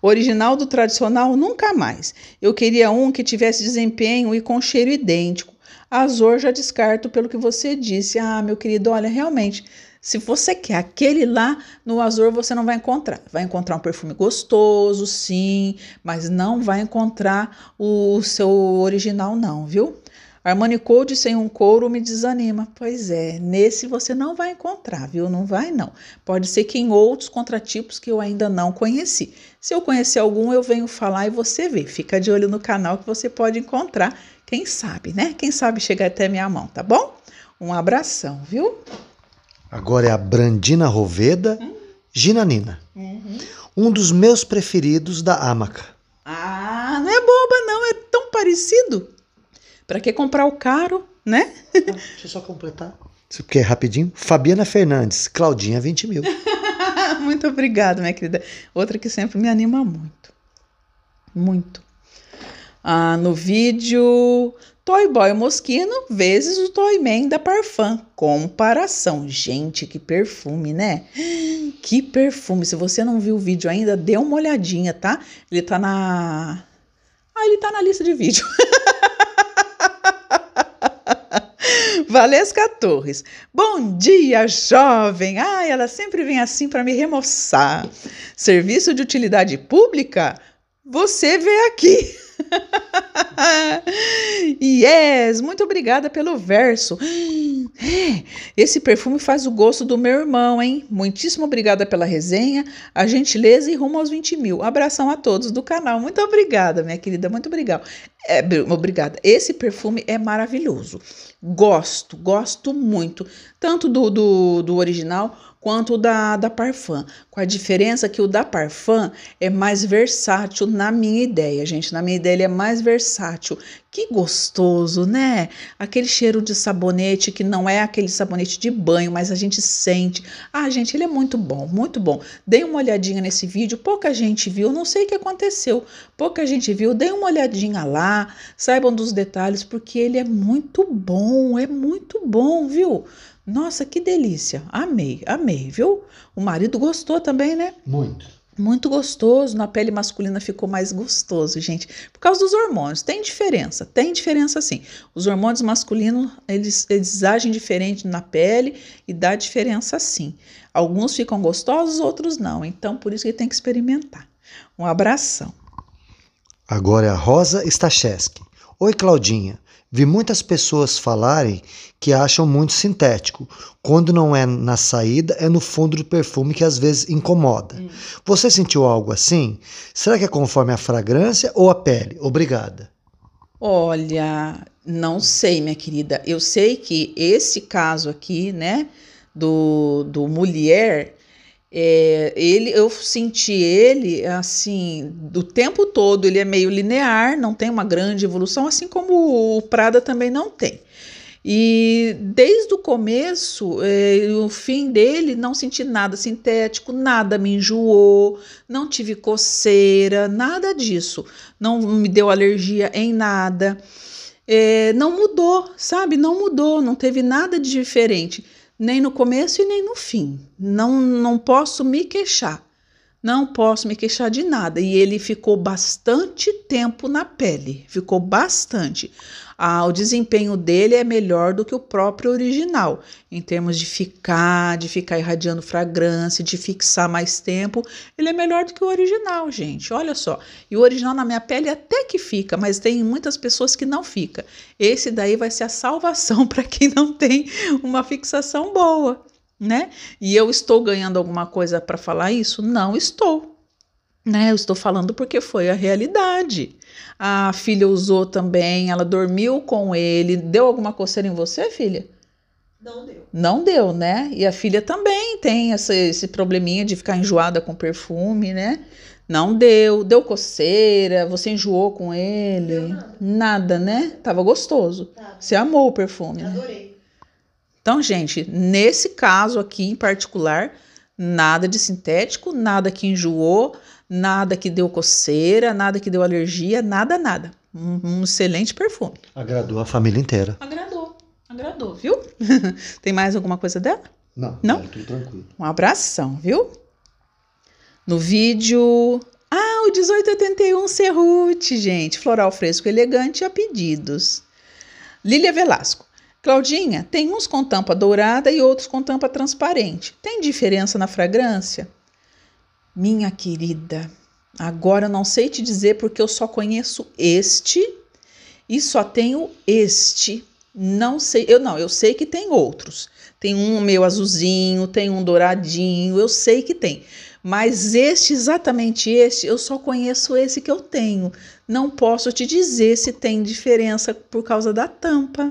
Original do tradicional, nunca mais. Eu queria um que tivesse desempenho e com cheiro idêntico. Azor já descarto pelo que você disse. Ah, meu querido, olha, realmente, se você quer aquele lá, no Azor você não vai encontrar. Vai encontrar um perfume gostoso, sim, mas não vai encontrar o seu original, não, viu? Armani Code sem um couro me desanima. Pois é, nesse você não vai encontrar, viu? Não vai não. Pode ser que em outros contratipos que eu ainda não conheci. Se eu conhecer algum, eu venho falar e você vê. Fica de olho no canal que você pode encontrar. Quem sabe, né? Quem sabe chegar até minha mão, tá bom? Um abração, viu? Agora é a Brandina Roveda, hum? Ginanina. Uhum. Um dos meus preferidos da Amaca. Ah, não é boba não, é tão parecido. Para que comprar o caro, né? Ah, (laughs) deixa eu só completar. Isso porque é rapidinho. Fabiana Fernandes, Claudinha 20 mil. (laughs) muito obrigada, minha querida. Outra que sempre me anima muito. Muito. Ah, no vídeo, Toy Boy Mosquino vezes o Toy Man da Parfum. Comparação. Gente, que perfume, né? (gasps) Que perfume. Se você não viu o vídeo ainda, dê uma olhadinha, tá? Ele tá na. Ah, ele tá na lista de vídeo. (laughs) Valesca Torres. Bom dia, jovem. Ai, ela sempre vem assim para me remoçar. Serviço de utilidade pública? Você vê aqui. (laughs) (laughs) yes, muito obrigada pelo verso. É, esse perfume faz o gosto do meu irmão, hein? Muitíssimo obrigada pela resenha, a gentileza e rumo aos 20 mil. Abração a todos do canal. Muito obrigada, minha querida, muito obrigada. É, obrigada. Esse perfume é maravilhoso. Gosto, gosto muito, tanto do, do, do original quanto o da, da Parfum, com a diferença que o da Parfum é mais versátil na minha ideia, gente. Na minha ideia ele é mais versátil. Que gostoso, né? Aquele cheiro de sabonete que não é aquele sabonete de banho, mas a gente sente. Ah, gente, ele é muito bom, muito bom. Dei uma olhadinha nesse vídeo, pouca gente viu, não sei o que aconteceu. Pouca gente viu, dei uma olhadinha lá, saibam dos detalhes, porque ele é muito bom, é muito bom, viu? Nossa, que delícia! Amei, amei, viu? O marido gostou também, né? Muito. Muito gostoso, na pele masculina ficou mais gostoso, gente, por causa dos hormônios. Tem diferença, tem diferença sim. Os hormônios masculinos, eles, eles agem diferente na pele e dá diferença sim. Alguns ficam gostosos, outros não. Então, por isso que tem que experimentar. Um abração. Agora é a Rosa Stacheski. Oi, Claudinha. Vi muitas pessoas falarem que acham muito sintético. Quando não é na saída, é no fundo do perfume que às vezes incomoda. Hum. Você sentiu algo assim? Será que é conforme a fragrância ou a pele? Obrigada. Olha, não sei, minha querida. Eu sei que esse caso aqui, né, do, do mulher, é, ele, eu senti ele assim do tempo todo. Ele é meio linear, não tem uma grande evolução, assim como o Prada também não tem. E desde o começo, é, o fim dele, não senti nada sintético, nada me enjoou, não tive coceira, nada disso. Não me deu alergia em nada. É, não mudou, sabe? Não mudou, não teve nada de diferente nem no começo e nem no fim. Não, não posso me queixar não posso me queixar de nada. E ele ficou bastante tempo na pele, ficou bastante. Ah, o desempenho dele é melhor do que o próprio original, em termos de ficar, de ficar irradiando fragrância, de fixar mais tempo. Ele é melhor do que o original, gente. Olha só. E o original na minha pele até que fica, mas tem muitas pessoas que não fica. Esse daí vai ser a salvação (laughs) para quem não tem uma fixação boa né? E eu estou ganhando alguma coisa para falar isso? Não estou. Né? Eu estou falando porque foi a realidade. A filha usou também, ela dormiu com ele. Deu alguma coceira em você, filha? Não deu. Não deu, né? E a filha também tem essa, esse probleminha de ficar enjoada com perfume, né? Não deu. Deu coceira, você enjoou com ele? Nada. nada. né? Tava gostoso. Tá. Você amou o perfume. Né? Adorei. Né? Então, gente, nesse caso aqui em particular, nada de sintético, nada que enjoou, nada que deu coceira, nada que deu alergia, nada, nada. Um, um excelente perfume. Agradou a família inteira. Agradou, agradou, viu? (laughs) Tem mais alguma coisa dela? Não, não? É tudo tranquilo. Um abração, viu? No vídeo. Ah, o 1881 Serrute, gente. Floral fresco elegante a pedidos. Lília Velasco. Claudinha, tem uns com tampa dourada e outros com tampa transparente. Tem diferença na fragrância? Minha querida, agora eu não sei te dizer porque eu só conheço este e só tenho este. Não sei, eu não, eu sei que tem outros. Tem um meu azulzinho, tem um douradinho, eu sei que tem. Mas este, exatamente este, eu só conheço esse que eu tenho. Não posso te dizer se tem diferença por causa da tampa.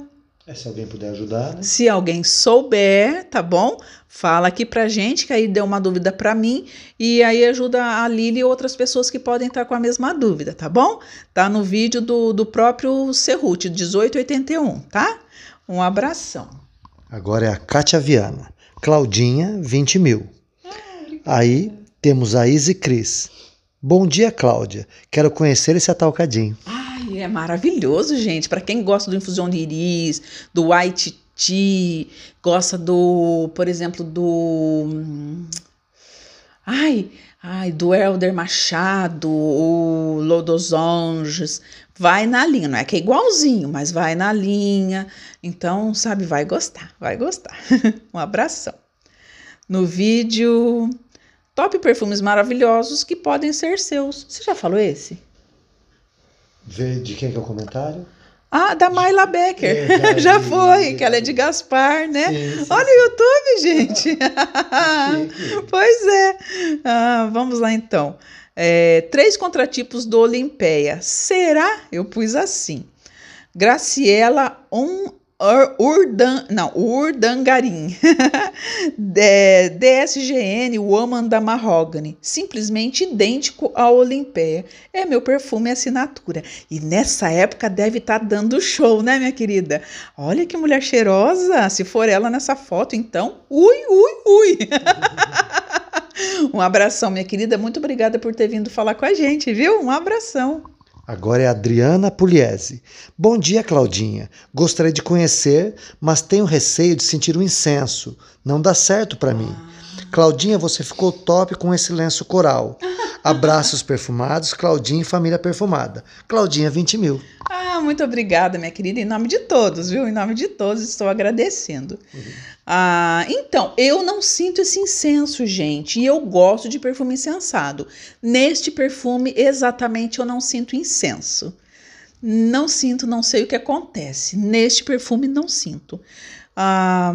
É, se alguém puder ajudar. Né? Se alguém souber, tá bom? Fala aqui pra gente, que aí deu uma dúvida para mim. E aí ajuda a Lili e outras pessoas que podem estar com a mesma dúvida, tá bom? Tá no vídeo do, do próprio Serrute, 1881, tá? Um abração. Agora é a Cátia Viana. Claudinha, 20 mil. aí temos a Izzy Cris. Bom dia, Cláudia. Quero conhecer esse atalcadinho. Ah! é maravilhoso, gente. Para quem gosta do infusão de iris, do white tea, gosta do, por exemplo, do ai, ai, do Helder Machado, o Lodosonges, vai na linha, não é que é igualzinho, mas vai na linha. Então, sabe, vai gostar, vai gostar. (laughs) um abração. No vídeo, top perfumes maravilhosos que podem ser seus. Você já falou esse? De quem que é o comentário? Ah, da Mayla Becker. É, (laughs) já foi, que ela é de Gaspar, né? Sim, sim, Olha o YouTube, (laughs) gente. pois é. Ah, vamos lá então. É, três contratipos do Olimpéia. Será? Eu pus assim. Graciela Urdan, não, Urdangarim, (laughs) DSGN Woman da Mahogany, simplesmente idêntico ao Olympia. É meu perfume assinatura. E nessa época deve estar tá dando show, né, minha querida? Olha que mulher cheirosa! Se for ela nessa foto, então, ui, ui, ui! (laughs) um abração, minha querida. Muito obrigada por ter vindo falar com a gente, viu? Um abração. Agora é Adriana Pugliese. Bom dia, Claudinha. Gostaria de conhecer, mas tenho receio de sentir o um incenso. Não dá certo para mim. Claudinha, você ficou top com esse lenço coral. Abraços perfumados, Claudinha e família perfumada. Claudinha, 20 mil. Ah, muito obrigada, minha querida. Em nome de todos, viu? Em nome de todos, estou agradecendo. Uhum. Ah, então, eu não sinto esse incenso, gente, e eu gosto de perfume incensado. Neste perfume, exatamente, eu não sinto incenso. Não sinto, não sei o que acontece. Neste perfume, não sinto. Ah,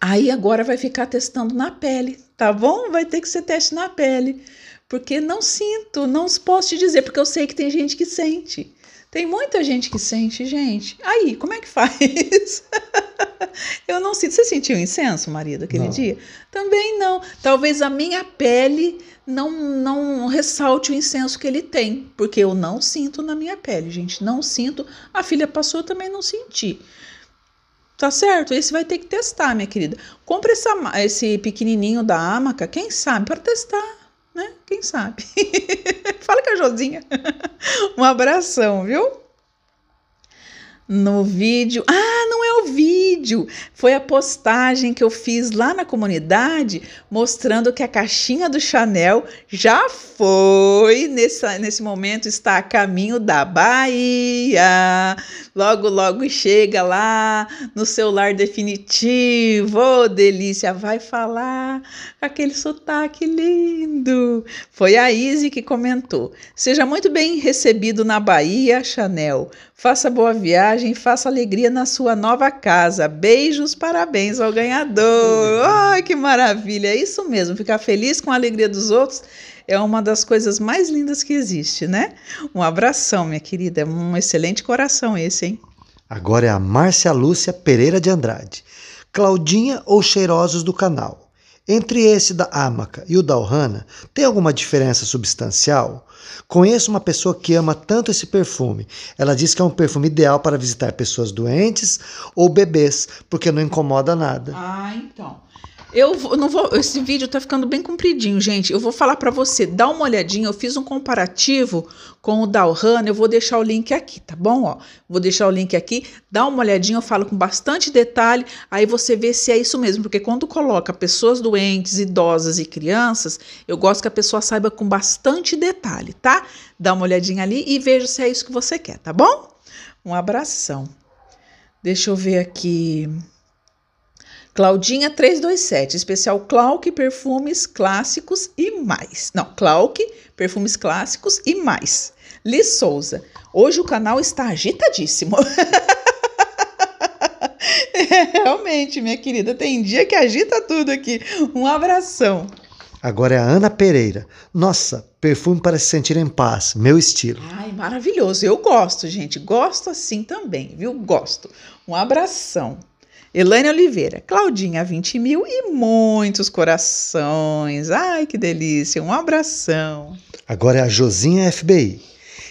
aí agora vai ficar testando na pele, tá bom? Vai ter que ser teste na pele, porque não sinto, não posso te dizer, porque eu sei que tem gente que sente. Tem muita gente que sente, gente. Aí, como é que faz? (laughs) eu não sinto. Você sentiu incenso, marido, aquele não. dia? Também não. Talvez a minha pele não, não ressalte o incenso que ele tem, porque eu não sinto na minha pele, gente. Não sinto. A filha passou, também não senti. Tá certo? Esse vai ter que testar, minha querida. Compre essa, esse pequenininho da Amaca, quem sabe, para testar né? Quem sabe? (laughs) Fala com a Josinha. um abração, viu? no vídeo. Ah, não é o vídeo! Foi a postagem que eu fiz lá na comunidade mostrando que a caixinha do Chanel já foi, nessa, nesse momento, está a caminho da Bahia. Logo, logo chega lá no seu lar definitivo. Oh, delícia! Vai falar aquele sotaque lindo. Foi a Izzy que comentou. Seja muito bem recebido na Bahia, Chanel. Faça boa viagem, faça alegria na sua nova casa. Beijos, parabéns ao ganhador. Uhum. Ai, que maravilha! É isso mesmo, ficar feliz com a alegria dos outros é uma das coisas mais lindas que existe, né? Um abração, minha querida. É um excelente coração esse, hein? Agora é a Márcia Lúcia Pereira de Andrade. Claudinha ou cheirosos do canal? Entre esse da Amaca e o da Ohana, tem alguma diferença substancial? Conheço uma pessoa que ama tanto esse perfume. Ela diz que é um perfume ideal para visitar pessoas doentes ou bebês, porque não incomoda nada. Ah, então. Eu não vou. Esse vídeo tá ficando bem compridinho, gente. Eu vou falar para você, dá uma olhadinha. Eu fiz um comparativo com o Dalhan. Eu vou deixar o link aqui, tá bom? Ó, vou deixar o link aqui. Dá uma olhadinha. Eu falo com bastante detalhe. Aí você vê se é isso mesmo, porque quando coloca pessoas doentes, idosas e crianças, eu gosto que a pessoa saiba com bastante detalhe, tá? Dá uma olhadinha ali e veja se é isso que você quer, tá bom? Um abração. Deixa eu ver aqui. Claudinha 327, especial Clauque, perfumes clássicos e mais. Não, Clauque, perfumes clássicos e mais. Liz Souza, hoje o canal está agitadíssimo. é, (laughs) realmente, minha querida, tem dia que agita tudo aqui. Um abração. Agora é a Ana Pereira. Nossa, perfume para se sentir em paz, meu estilo. Ai, maravilhoso. Eu gosto, gente. Gosto assim também, viu? Gosto. Um abração. Elaine Oliveira, Claudinha 20 mil e muitos corações. Ai, que delícia, um abração. Agora é a Josinha FBI.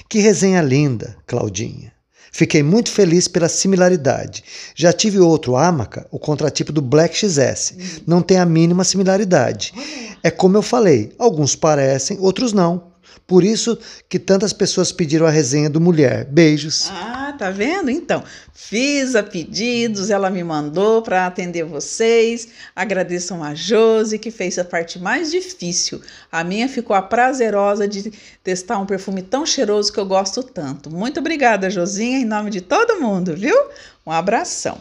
Que resenha linda, Claudinha. Fiquei muito feliz pela similaridade. Já tive outro Amaca, o contratipo do Black XS. Não tem a mínima similaridade. É como eu falei, alguns parecem, outros não. Por isso que tantas pessoas pediram a resenha do Mulher. Beijos. Ah, tá vendo? Então, fiz a pedidos, ela me mandou para atender vocês. Agradeçam a Josi, que fez a parte mais difícil. A minha ficou a prazerosa de testar um perfume tão cheiroso que eu gosto tanto. Muito obrigada, Josinha, em nome de todo mundo, viu? Um abração.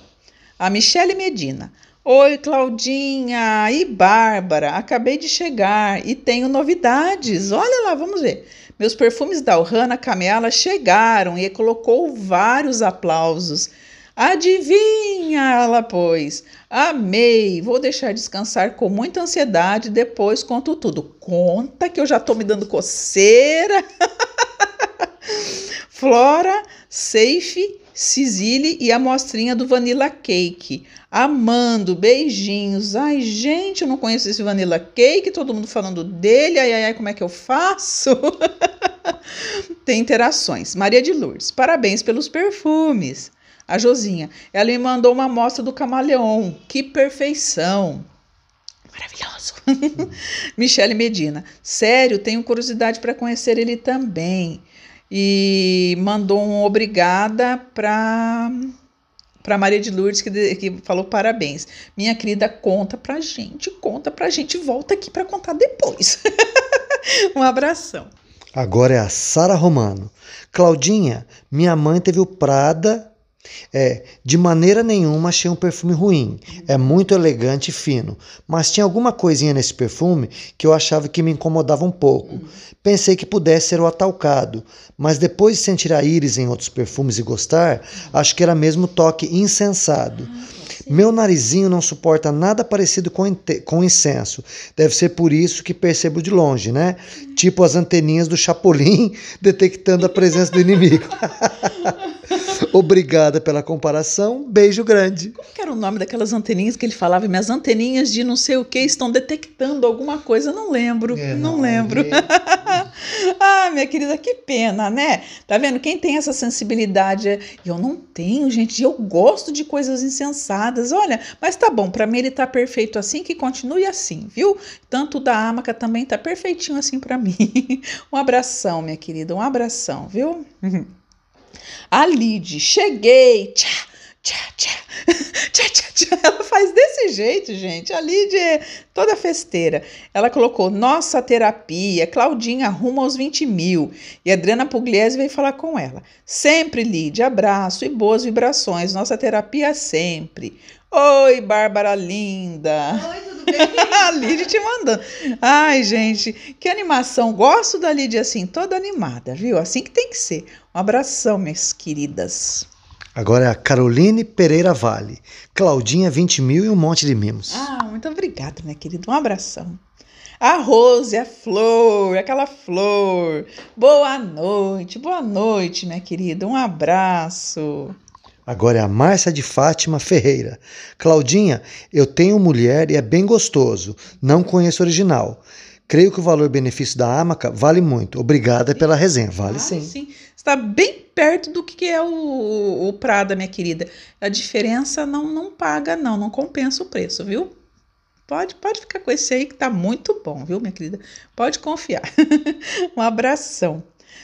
A Michele Medina. Oi, Claudinha e Bárbara, acabei de chegar e tenho novidades. Olha lá, vamos ver. Meus perfumes da Ohana Camela chegaram e colocou vários aplausos. Adivinha ela, pois? Amei! Vou deixar descansar com muita ansiedade, depois conto tudo. Conta que eu já tô me dando coceira. (laughs) Flora, Safe Cizile e a mostrinha do Vanilla Cake. Amando, beijinhos. Ai, gente, eu não conheço esse Vanilla Cake, todo mundo falando dele. Ai, ai, ai, como é que eu faço? (laughs) Tem interações. Maria de Lourdes, parabéns pelos perfumes. A Josinha, ela me mandou uma amostra do camaleão. Que perfeição! Maravilhoso. (laughs) Michele Medina, sério, tenho curiosidade para conhecer ele também e mandou um obrigada para para Maria de Lourdes que, que falou parabéns. Minha querida, conta pra gente, conta pra gente, volta aqui para contar depois. (laughs) um abração. Agora é a Sara Romano. Claudinha, minha mãe teve o Prada é, de maneira nenhuma achei um perfume ruim. É muito elegante e fino. Mas tinha alguma coisinha nesse perfume que eu achava que me incomodava um pouco. Pensei que pudesse ser o atalcado, mas depois de sentir a íris em outros perfumes e gostar, acho que era mesmo toque insensado. Meu narizinho não suporta nada parecido com, com incenso. Deve ser por isso que percebo de longe, né? Tipo as anteninhas do Chapolin (laughs) detectando a presença do inimigo. (laughs) Obrigada pela comparação. Beijo grande. Como que era o nome daquelas anteninhas que ele falava? Minhas anteninhas de não sei o que estão detectando alguma coisa. Não lembro. É, não, não, lembro. É. (laughs) ah, minha querida, que pena, né? Tá vendo? Quem tem essa sensibilidade. É, eu não tenho, gente. Eu gosto de coisas insensadas. Olha, mas tá bom. Para mim ele tá perfeito assim, que continue assim, viu? Tanto da Amaca também tá perfeitinho assim para mim. (laughs) um abração, minha querida. Um abração, viu? (laughs) A Lid, cheguei, tchá, tchá, tchá, (laughs) tchá, tchá, tchá. Ela faz desse jeito, gente. A Lid é toda festeira. Ela colocou nossa terapia, Claudinha arruma aos 20 mil. E Adriana Pugliese veio falar com ela. Sempre, Lid, abraço e boas vibrações. Nossa terapia é sempre. Oi, Bárbara linda. Oi, tudo bem? (laughs) a Lídia te mandando. Ai, gente, que animação. Gosto da Lide assim, toda animada, viu? Assim que tem que ser. Um abração, minhas queridas. Agora é a Caroline Pereira Vale. Claudinha, 20 mil e um monte de mimos. Ah, muito obrigada, minha querida. Um abração. A Rose, a flor, aquela flor. Boa noite, boa noite, minha querida. Um abraço. Agora é a Márcia de Fátima Ferreira. Claudinha, eu tenho mulher e é bem gostoso. Não conheço original. Creio que o valor-benefício da Amaca vale muito. Obrigada pela resenha. Vale, vale sim. sim. Está bem perto do que é o, o Prada, minha querida. A diferença não, não paga, não. Não compensa o preço, viu? Pode, pode ficar com esse aí que tá muito bom, viu, minha querida? Pode confiar. (laughs) um abração.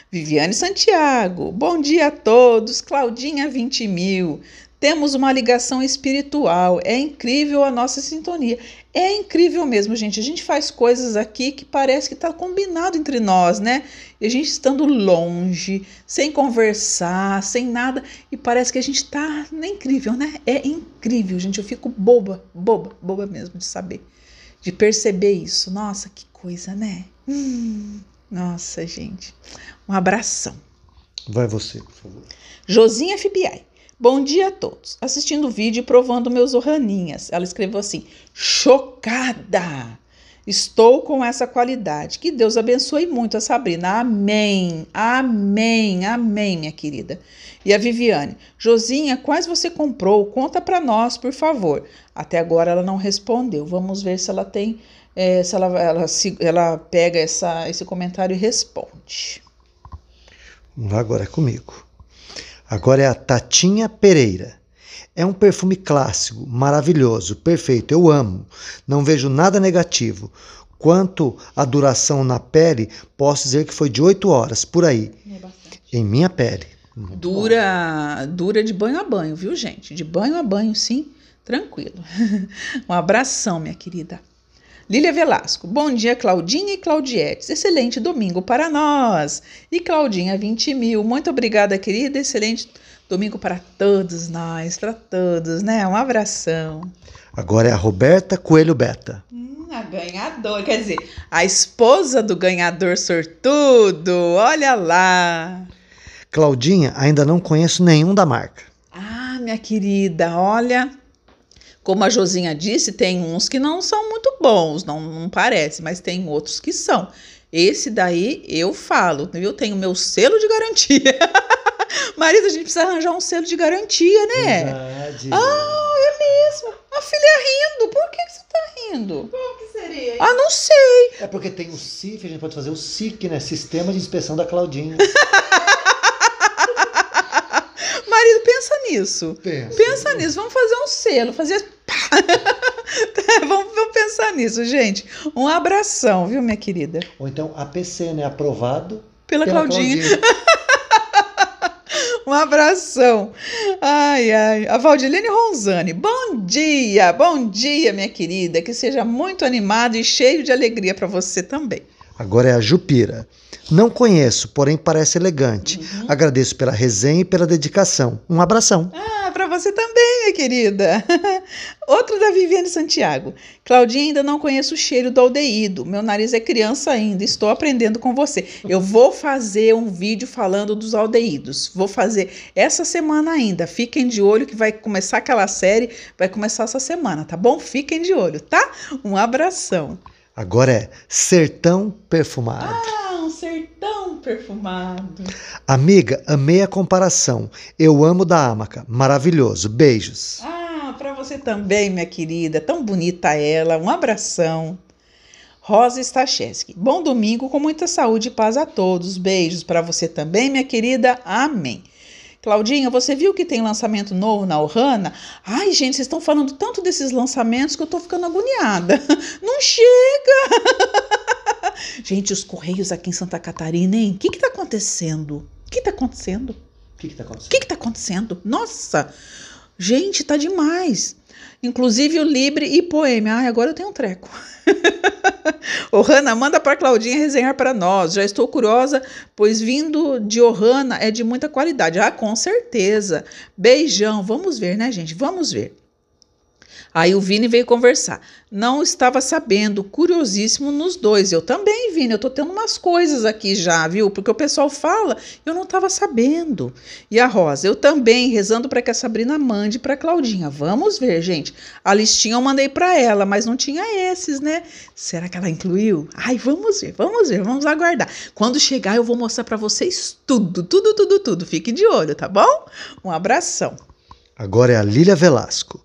Viviane Santiago, bom dia a todos. Claudinha 20 mil. Temos uma ligação espiritual. É incrível a nossa sintonia. É incrível mesmo, gente. A gente faz coisas aqui que parece que está combinado entre nós, né? E a gente estando longe, sem conversar, sem nada, e parece que a gente está. É incrível, né? É incrível, gente. Eu fico boba, boba, boba mesmo de saber, de perceber isso. Nossa, que coisa, né? Hum, nossa, gente. Um abração. Vai você, por favor. Josinha FBI. Bom dia a todos. Assistindo o vídeo e provando meus orraninhas. Ela escreveu assim: chocada! Estou com essa qualidade. Que Deus abençoe muito a Sabrina. Amém, amém, amém, minha querida. E a Viviane, Josinha, quais você comprou? Conta para nós, por favor. Até agora ela não respondeu. Vamos ver se ela tem, é, se ela, ela, se, ela pega essa, esse comentário e responde. Agora é comigo. Agora é a Tatinha Pereira. É um perfume clássico, maravilhoso, perfeito, eu amo. Não vejo nada negativo. Quanto à duração na pele, posso dizer que foi de 8 horas, por aí. É em minha pele. dura, dura de banho a banho, viu, gente? De banho a banho, sim, tranquilo. (laughs) um abração, minha querida. Lília Velasco, bom dia Claudinha e Claudietes, excelente domingo para nós. E Claudinha, 20 mil, muito obrigada querida, excelente domingo para todos nós, para todos, né? Um abração. Agora é a Roberta Coelho Beta. Hum, a ganhadora, quer dizer, a esposa do ganhador sortudo, olha lá. Claudinha, ainda não conheço nenhum da marca. Ah, minha querida, olha, como a Josinha disse, tem uns que não são muito bons, não, não parece, mas tem outros que são. Esse daí eu falo, eu tenho meu selo de garantia. (laughs) Marido, a gente precisa arranjar um selo de garantia, né? Verdade. Ah, é mesmo. A filha é rindo. Por que, que você tá rindo? Como que seria? Ah, não sei. É porque tem o CIF, a gente pode fazer o SIC, né? Sistema de Inspeção da Claudinha. (laughs) Marido, pensa nisso. Pensa, pensa nisso. Vamos fazer um selo, fazer (laughs) vamos, vamos, pensar nisso, gente. Um abração, viu, minha querida? Ou então APC, né? Aprovado pela, pela Claudinha. Claudinha. (laughs) Um abração. Ai, ai. A Valdilene Ronzani. Bom dia, bom dia, minha querida. Que seja muito animado e cheio de alegria para você também. Agora é a Jupira. Não conheço, porém parece elegante. Uhum. Agradeço pela resenha e pela dedicação. Um abração. Ah, pra você também, minha querida. (laughs) Outro da Viviane Santiago. Claudinha, ainda não conheço o cheiro do aldeído. Meu nariz é criança ainda. Estou aprendendo com você. Eu vou fazer um vídeo falando dos aldeídos. Vou fazer essa semana ainda. Fiquem de olho que vai começar aquela série. Vai começar essa semana, tá bom? Fiquem de olho, tá? Um abração. Agora é Sertão Perfumado. Ah! ser tão perfumado. Amiga, amei a comparação. Eu amo da Amaca. Maravilhoso. Beijos. Ah, para você também, minha querida. Tão bonita ela. Um abração. Rosa Stachesky. Bom domingo com muita saúde e paz a todos. Beijos para você também, minha querida. Amém. Claudinha, você viu que tem lançamento novo na Ohana? Ai, gente, vocês estão falando tanto desses lançamentos que eu estou ficando agoniada. (laughs) Não chega! (laughs) (laughs) Gente, os correios aqui em Santa Catarina, hein? O que está tá acontecendo? O que está acontecendo? O que está acontecendo? O que tá acontecendo? Nossa! Gente, tá demais. Inclusive o Libre e Poema. Ai, agora eu tenho um treco. Ohana, (laughs) manda para Claudinha resenhar para nós. Já estou curiosa, pois vindo de Ohana é de muita qualidade. Ah, com certeza. Beijão. Vamos ver, né, gente? Vamos ver. Aí o Vini veio conversar. Não estava sabendo, curiosíssimo nos dois. Eu também, Vini, eu tô tendo umas coisas aqui já, viu? Porque o pessoal fala, eu não estava sabendo. E a Rosa, eu também, rezando para que a Sabrina mande para Claudinha. Vamos ver, gente. A listinha eu mandei para ela, mas não tinha esses, né? Será que ela incluiu? Ai, vamos ver, vamos ver, vamos aguardar. Quando chegar, eu vou mostrar para vocês tudo, tudo, tudo, tudo. Fique de olho, tá bom? Um abração. Agora é a Lília Velasco.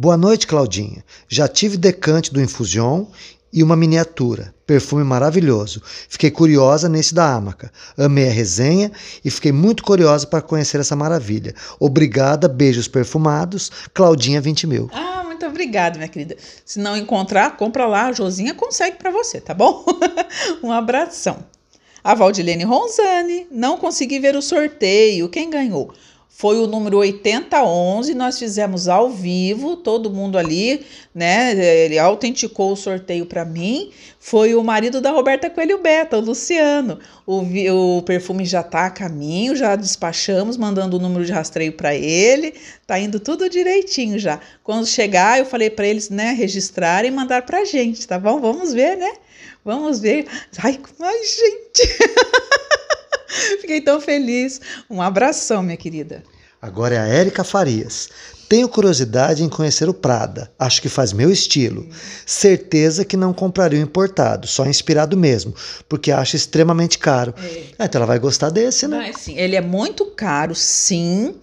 Boa noite, Claudinha. Já tive decante do Infusion e uma miniatura. Perfume maravilhoso. Fiquei curiosa nesse da Amaca. Amei a resenha e fiquei muito curiosa para conhecer essa maravilha. Obrigada, beijos perfumados. Claudinha 20 mil. Ah, muito obrigada, minha querida. Se não encontrar, compra lá. A Josinha consegue para você, tá bom? (laughs) um abração. A Valdilene Ronzani. Não consegui ver o sorteio. Quem ganhou? foi o número 8011, nós fizemos ao vivo, todo mundo ali, né? Ele autenticou o sorteio para mim. Foi o marido da Roberta Coelho Beta, o Luciano. O, o perfume já tá a caminho, já despachamos, mandando o número de rastreio para ele. Tá indo tudo direitinho já. Quando chegar, eu falei para eles, né, registrarem e mandar pra gente, tá bom? Vamos ver, né? Vamos ver. Ai, ai gente! (laughs) Fiquei tão feliz. Um abração, minha querida. Agora é a Érica Farias. Tenho curiosidade em conhecer o Prada. Acho que faz meu estilo. Certeza que não compraria o importado, só inspirado mesmo, porque acho extremamente caro. É. é então ela vai gostar desse, né? Mas, sim, ele é muito caro, sim,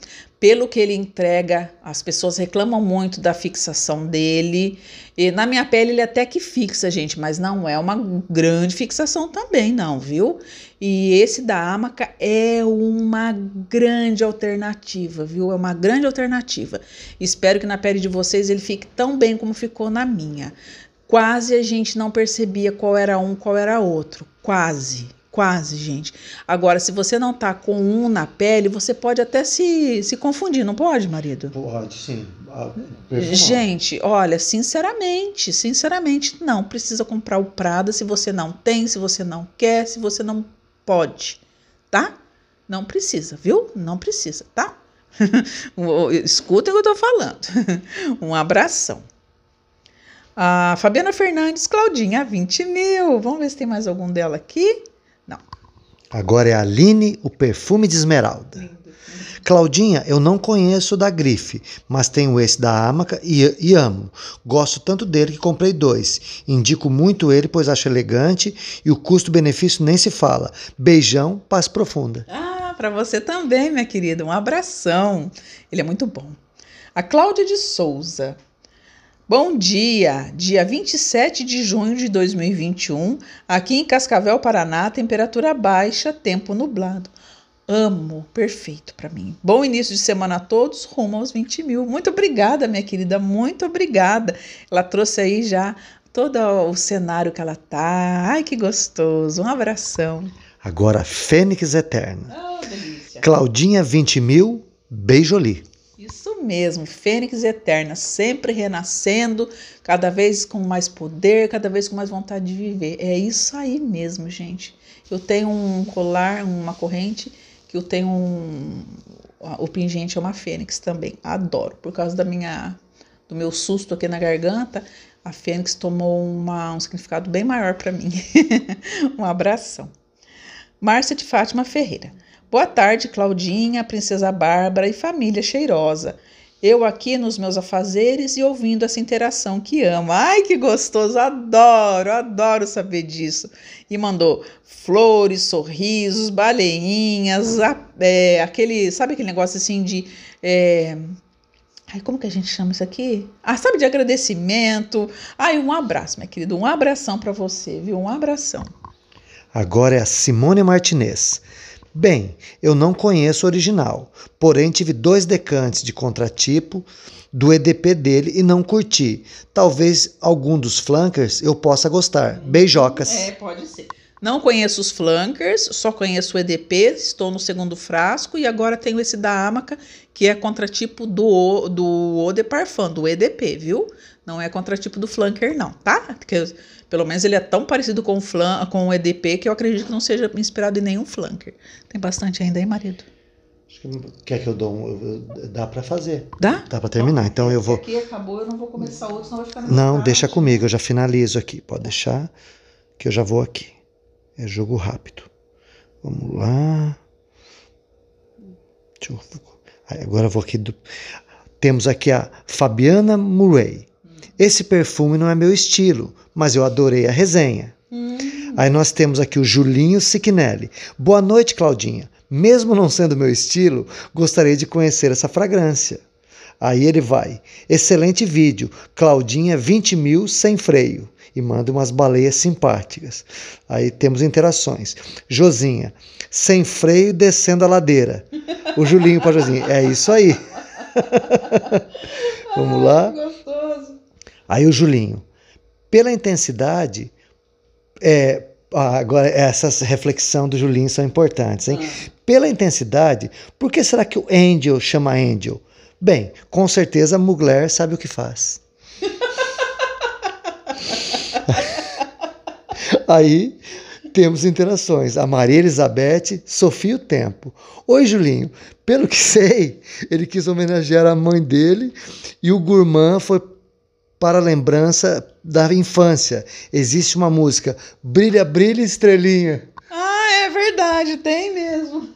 pelo que ele entrega, as pessoas reclamam muito da fixação dele. E na minha pele ele até que fixa, gente, mas não é uma grande fixação também, não, viu? E esse da Amaca é uma grande alternativa, viu? É uma grande alternativa. Espero que na pele de vocês ele fique tão bem como ficou na minha. Quase a gente não percebia qual era um, qual era outro. Quase. Quase, gente. Agora, se você não tá com um na pele, você pode até se, se confundir, não pode, marido? Pode, sim. Ah, gente, olha, sinceramente, sinceramente, não precisa comprar o Prada se você não tem, se você não quer, se você não pode, tá? Não precisa, viu? Não precisa, tá? (laughs) Escuta o que eu tô falando. (laughs) um abração. A Fabiana Fernandes, Claudinha, 20 mil. Vamos ver se tem mais algum dela aqui. Agora é a Aline, o perfume de esmeralda. Claudinha, eu não conheço da Grife, mas tenho esse da Amaca e, e, amo. Gosto tanto dele que comprei dois. Indico muito ele, pois acho elegante e o custo-benefício nem se fala. Beijão, paz profunda. Ah, para você também, minha querida. Um abração. Ele é muito bom. A Cláudia de Souza Bom dia! Dia 27 de junho de 2021, aqui em Cascavel, Paraná, temperatura baixa, tempo nublado. Amo, perfeito para mim. Bom início de semana a todos, rumo aos 20 mil. Muito obrigada, minha querida, muito obrigada. Ela trouxe aí já todo o cenário que ela tá. Ai, que gostoso! Um abração. Agora, Fênix Eterna. Oh, delícia. Claudinha 20 mil, Beijo ali mesmo, fênix eterna, sempre renascendo, cada vez com mais poder, cada vez com mais vontade de viver. É isso aí mesmo, gente. Eu tenho um colar, uma corrente, que eu tenho um. O pingente é uma fênix também. Adoro. Por causa da minha do meu susto aqui na garganta, a Fênix tomou uma, um significado bem maior para mim. (laughs) um abração. Márcia de Fátima Ferreira. Boa tarde, Claudinha, Princesa Bárbara e família cheirosa. Eu aqui nos meus afazeres e ouvindo essa interação que amo. Ai, que gostoso! Adoro, adoro saber disso. E mandou flores, sorrisos, baleinhas, é, aquele, sabe aquele negócio assim de. É, Ai, como que a gente chama isso aqui? Ah, sabe, de agradecimento. Ai, um abraço, minha querida. Um abração para você, viu? Um abração. Agora é a Simone Martinez. Bem, eu não conheço o original, porém tive dois decantes de contratipo do EDP dele e não curti. Talvez algum dos flankers eu possa gostar. Beijocas. É, pode ser. Não conheço os flankers, só conheço o EDP, estou no segundo frasco e agora tenho esse da Amaca, que é contratipo do do Eau de Parfum, do EDP, viu? Não é contratipo do flanker não, tá? Porque pelo menos ele é tão parecido com o, flan, com o EDP que eu acredito que não seja inspirado em nenhum flanker. Tem bastante ainda aí, marido? quer que eu dou um, eu, dá para fazer. Dá? Dá para terminar. Então eu vou. Aqui acabou, eu não vou começar outro, senão vai ficar Não, tarde. deixa comigo, eu já finalizo aqui. Pode deixar que eu já vou aqui. É jogo rápido. Vamos lá. Deixa eu... Agora eu vou aqui do... Temos aqui a Fabiana Murray esse perfume não é meu estilo, mas eu adorei a resenha. Hum. Aí nós temos aqui o Julinho Sicinelli. Boa noite, Claudinha. Mesmo não sendo meu estilo, gostaria de conhecer essa fragrância. Aí ele vai. Excelente vídeo. Claudinha 20 mil sem freio. E manda umas baleias simpáticas. Aí temos interações. Josinha, sem freio descendo a ladeira. O Julinho para Josinha. É isso aí. (laughs) Vamos lá. Aí o Julinho, pela intensidade, é, agora essas reflexões do Julinho são importantes, hein? Ah. Pela intensidade, por que será que o Angel chama Angel? Bem, com certeza Mugler sabe o que faz. (laughs) Aí temos interações. A Maria Elizabeth, Sofia o Tempo. Oi, Julinho. Pelo que (laughs) sei, ele quis homenagear a mãe dele e o gourmand foi para lembrança da infância. Existe uma música, Brilha, Brilha, Estrelinha. Ah, é verdade, tem mesmo.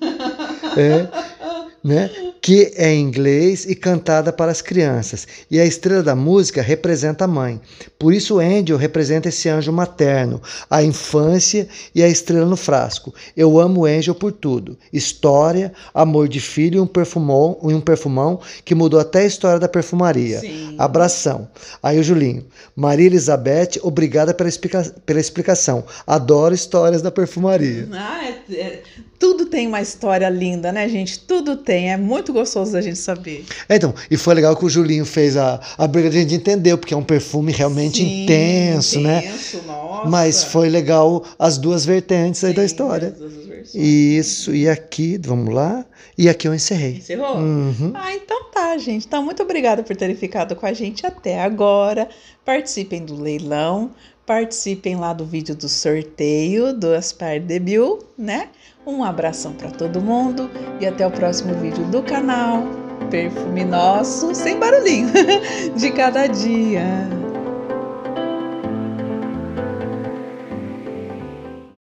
É. (laughs) né? que é em inglês e cantada para as crianças. E a estrela da música representa a mãe. Por isso, o Angel representa esse anjo materno, a infância e a estrela no frasco. Eu amo o Angel por tudo: história, amor de filho e um perfumão, um perfumão que mudou até a história da perfumaria. Sim. Abração. Aí o Julinho. Maria Elizabeth, obrigada pela, explica pela explicação. Adoro histórias da perfumaria. Ah, é, é, tudo tem uma história linda, né, gente? Tudo tem. É muito gostoso da gente saber. É, então, e foi legal que o Julinho fez a, a briga, a gente entendeu, porque é um perfume realmente Sim, intenso, intenso, né? Intenso, nossa. Mas foi legal as duas vertentes Sim, aí da história. As duas versões. Isso, e aqui, vamos lá. E aqui eu encerrei. Encerrou? Uhum. Ah, então tá, gente. Então, muito obrigada por terem ficado com a gente até agora. Participem do leilão, participem lá do vídeo do sorteio do Aspire Debut, né? Um abração para todo mundo e até o próximo vídeo do canal Perfume Nosso, sem barulhinho, (laughs) de cada dia.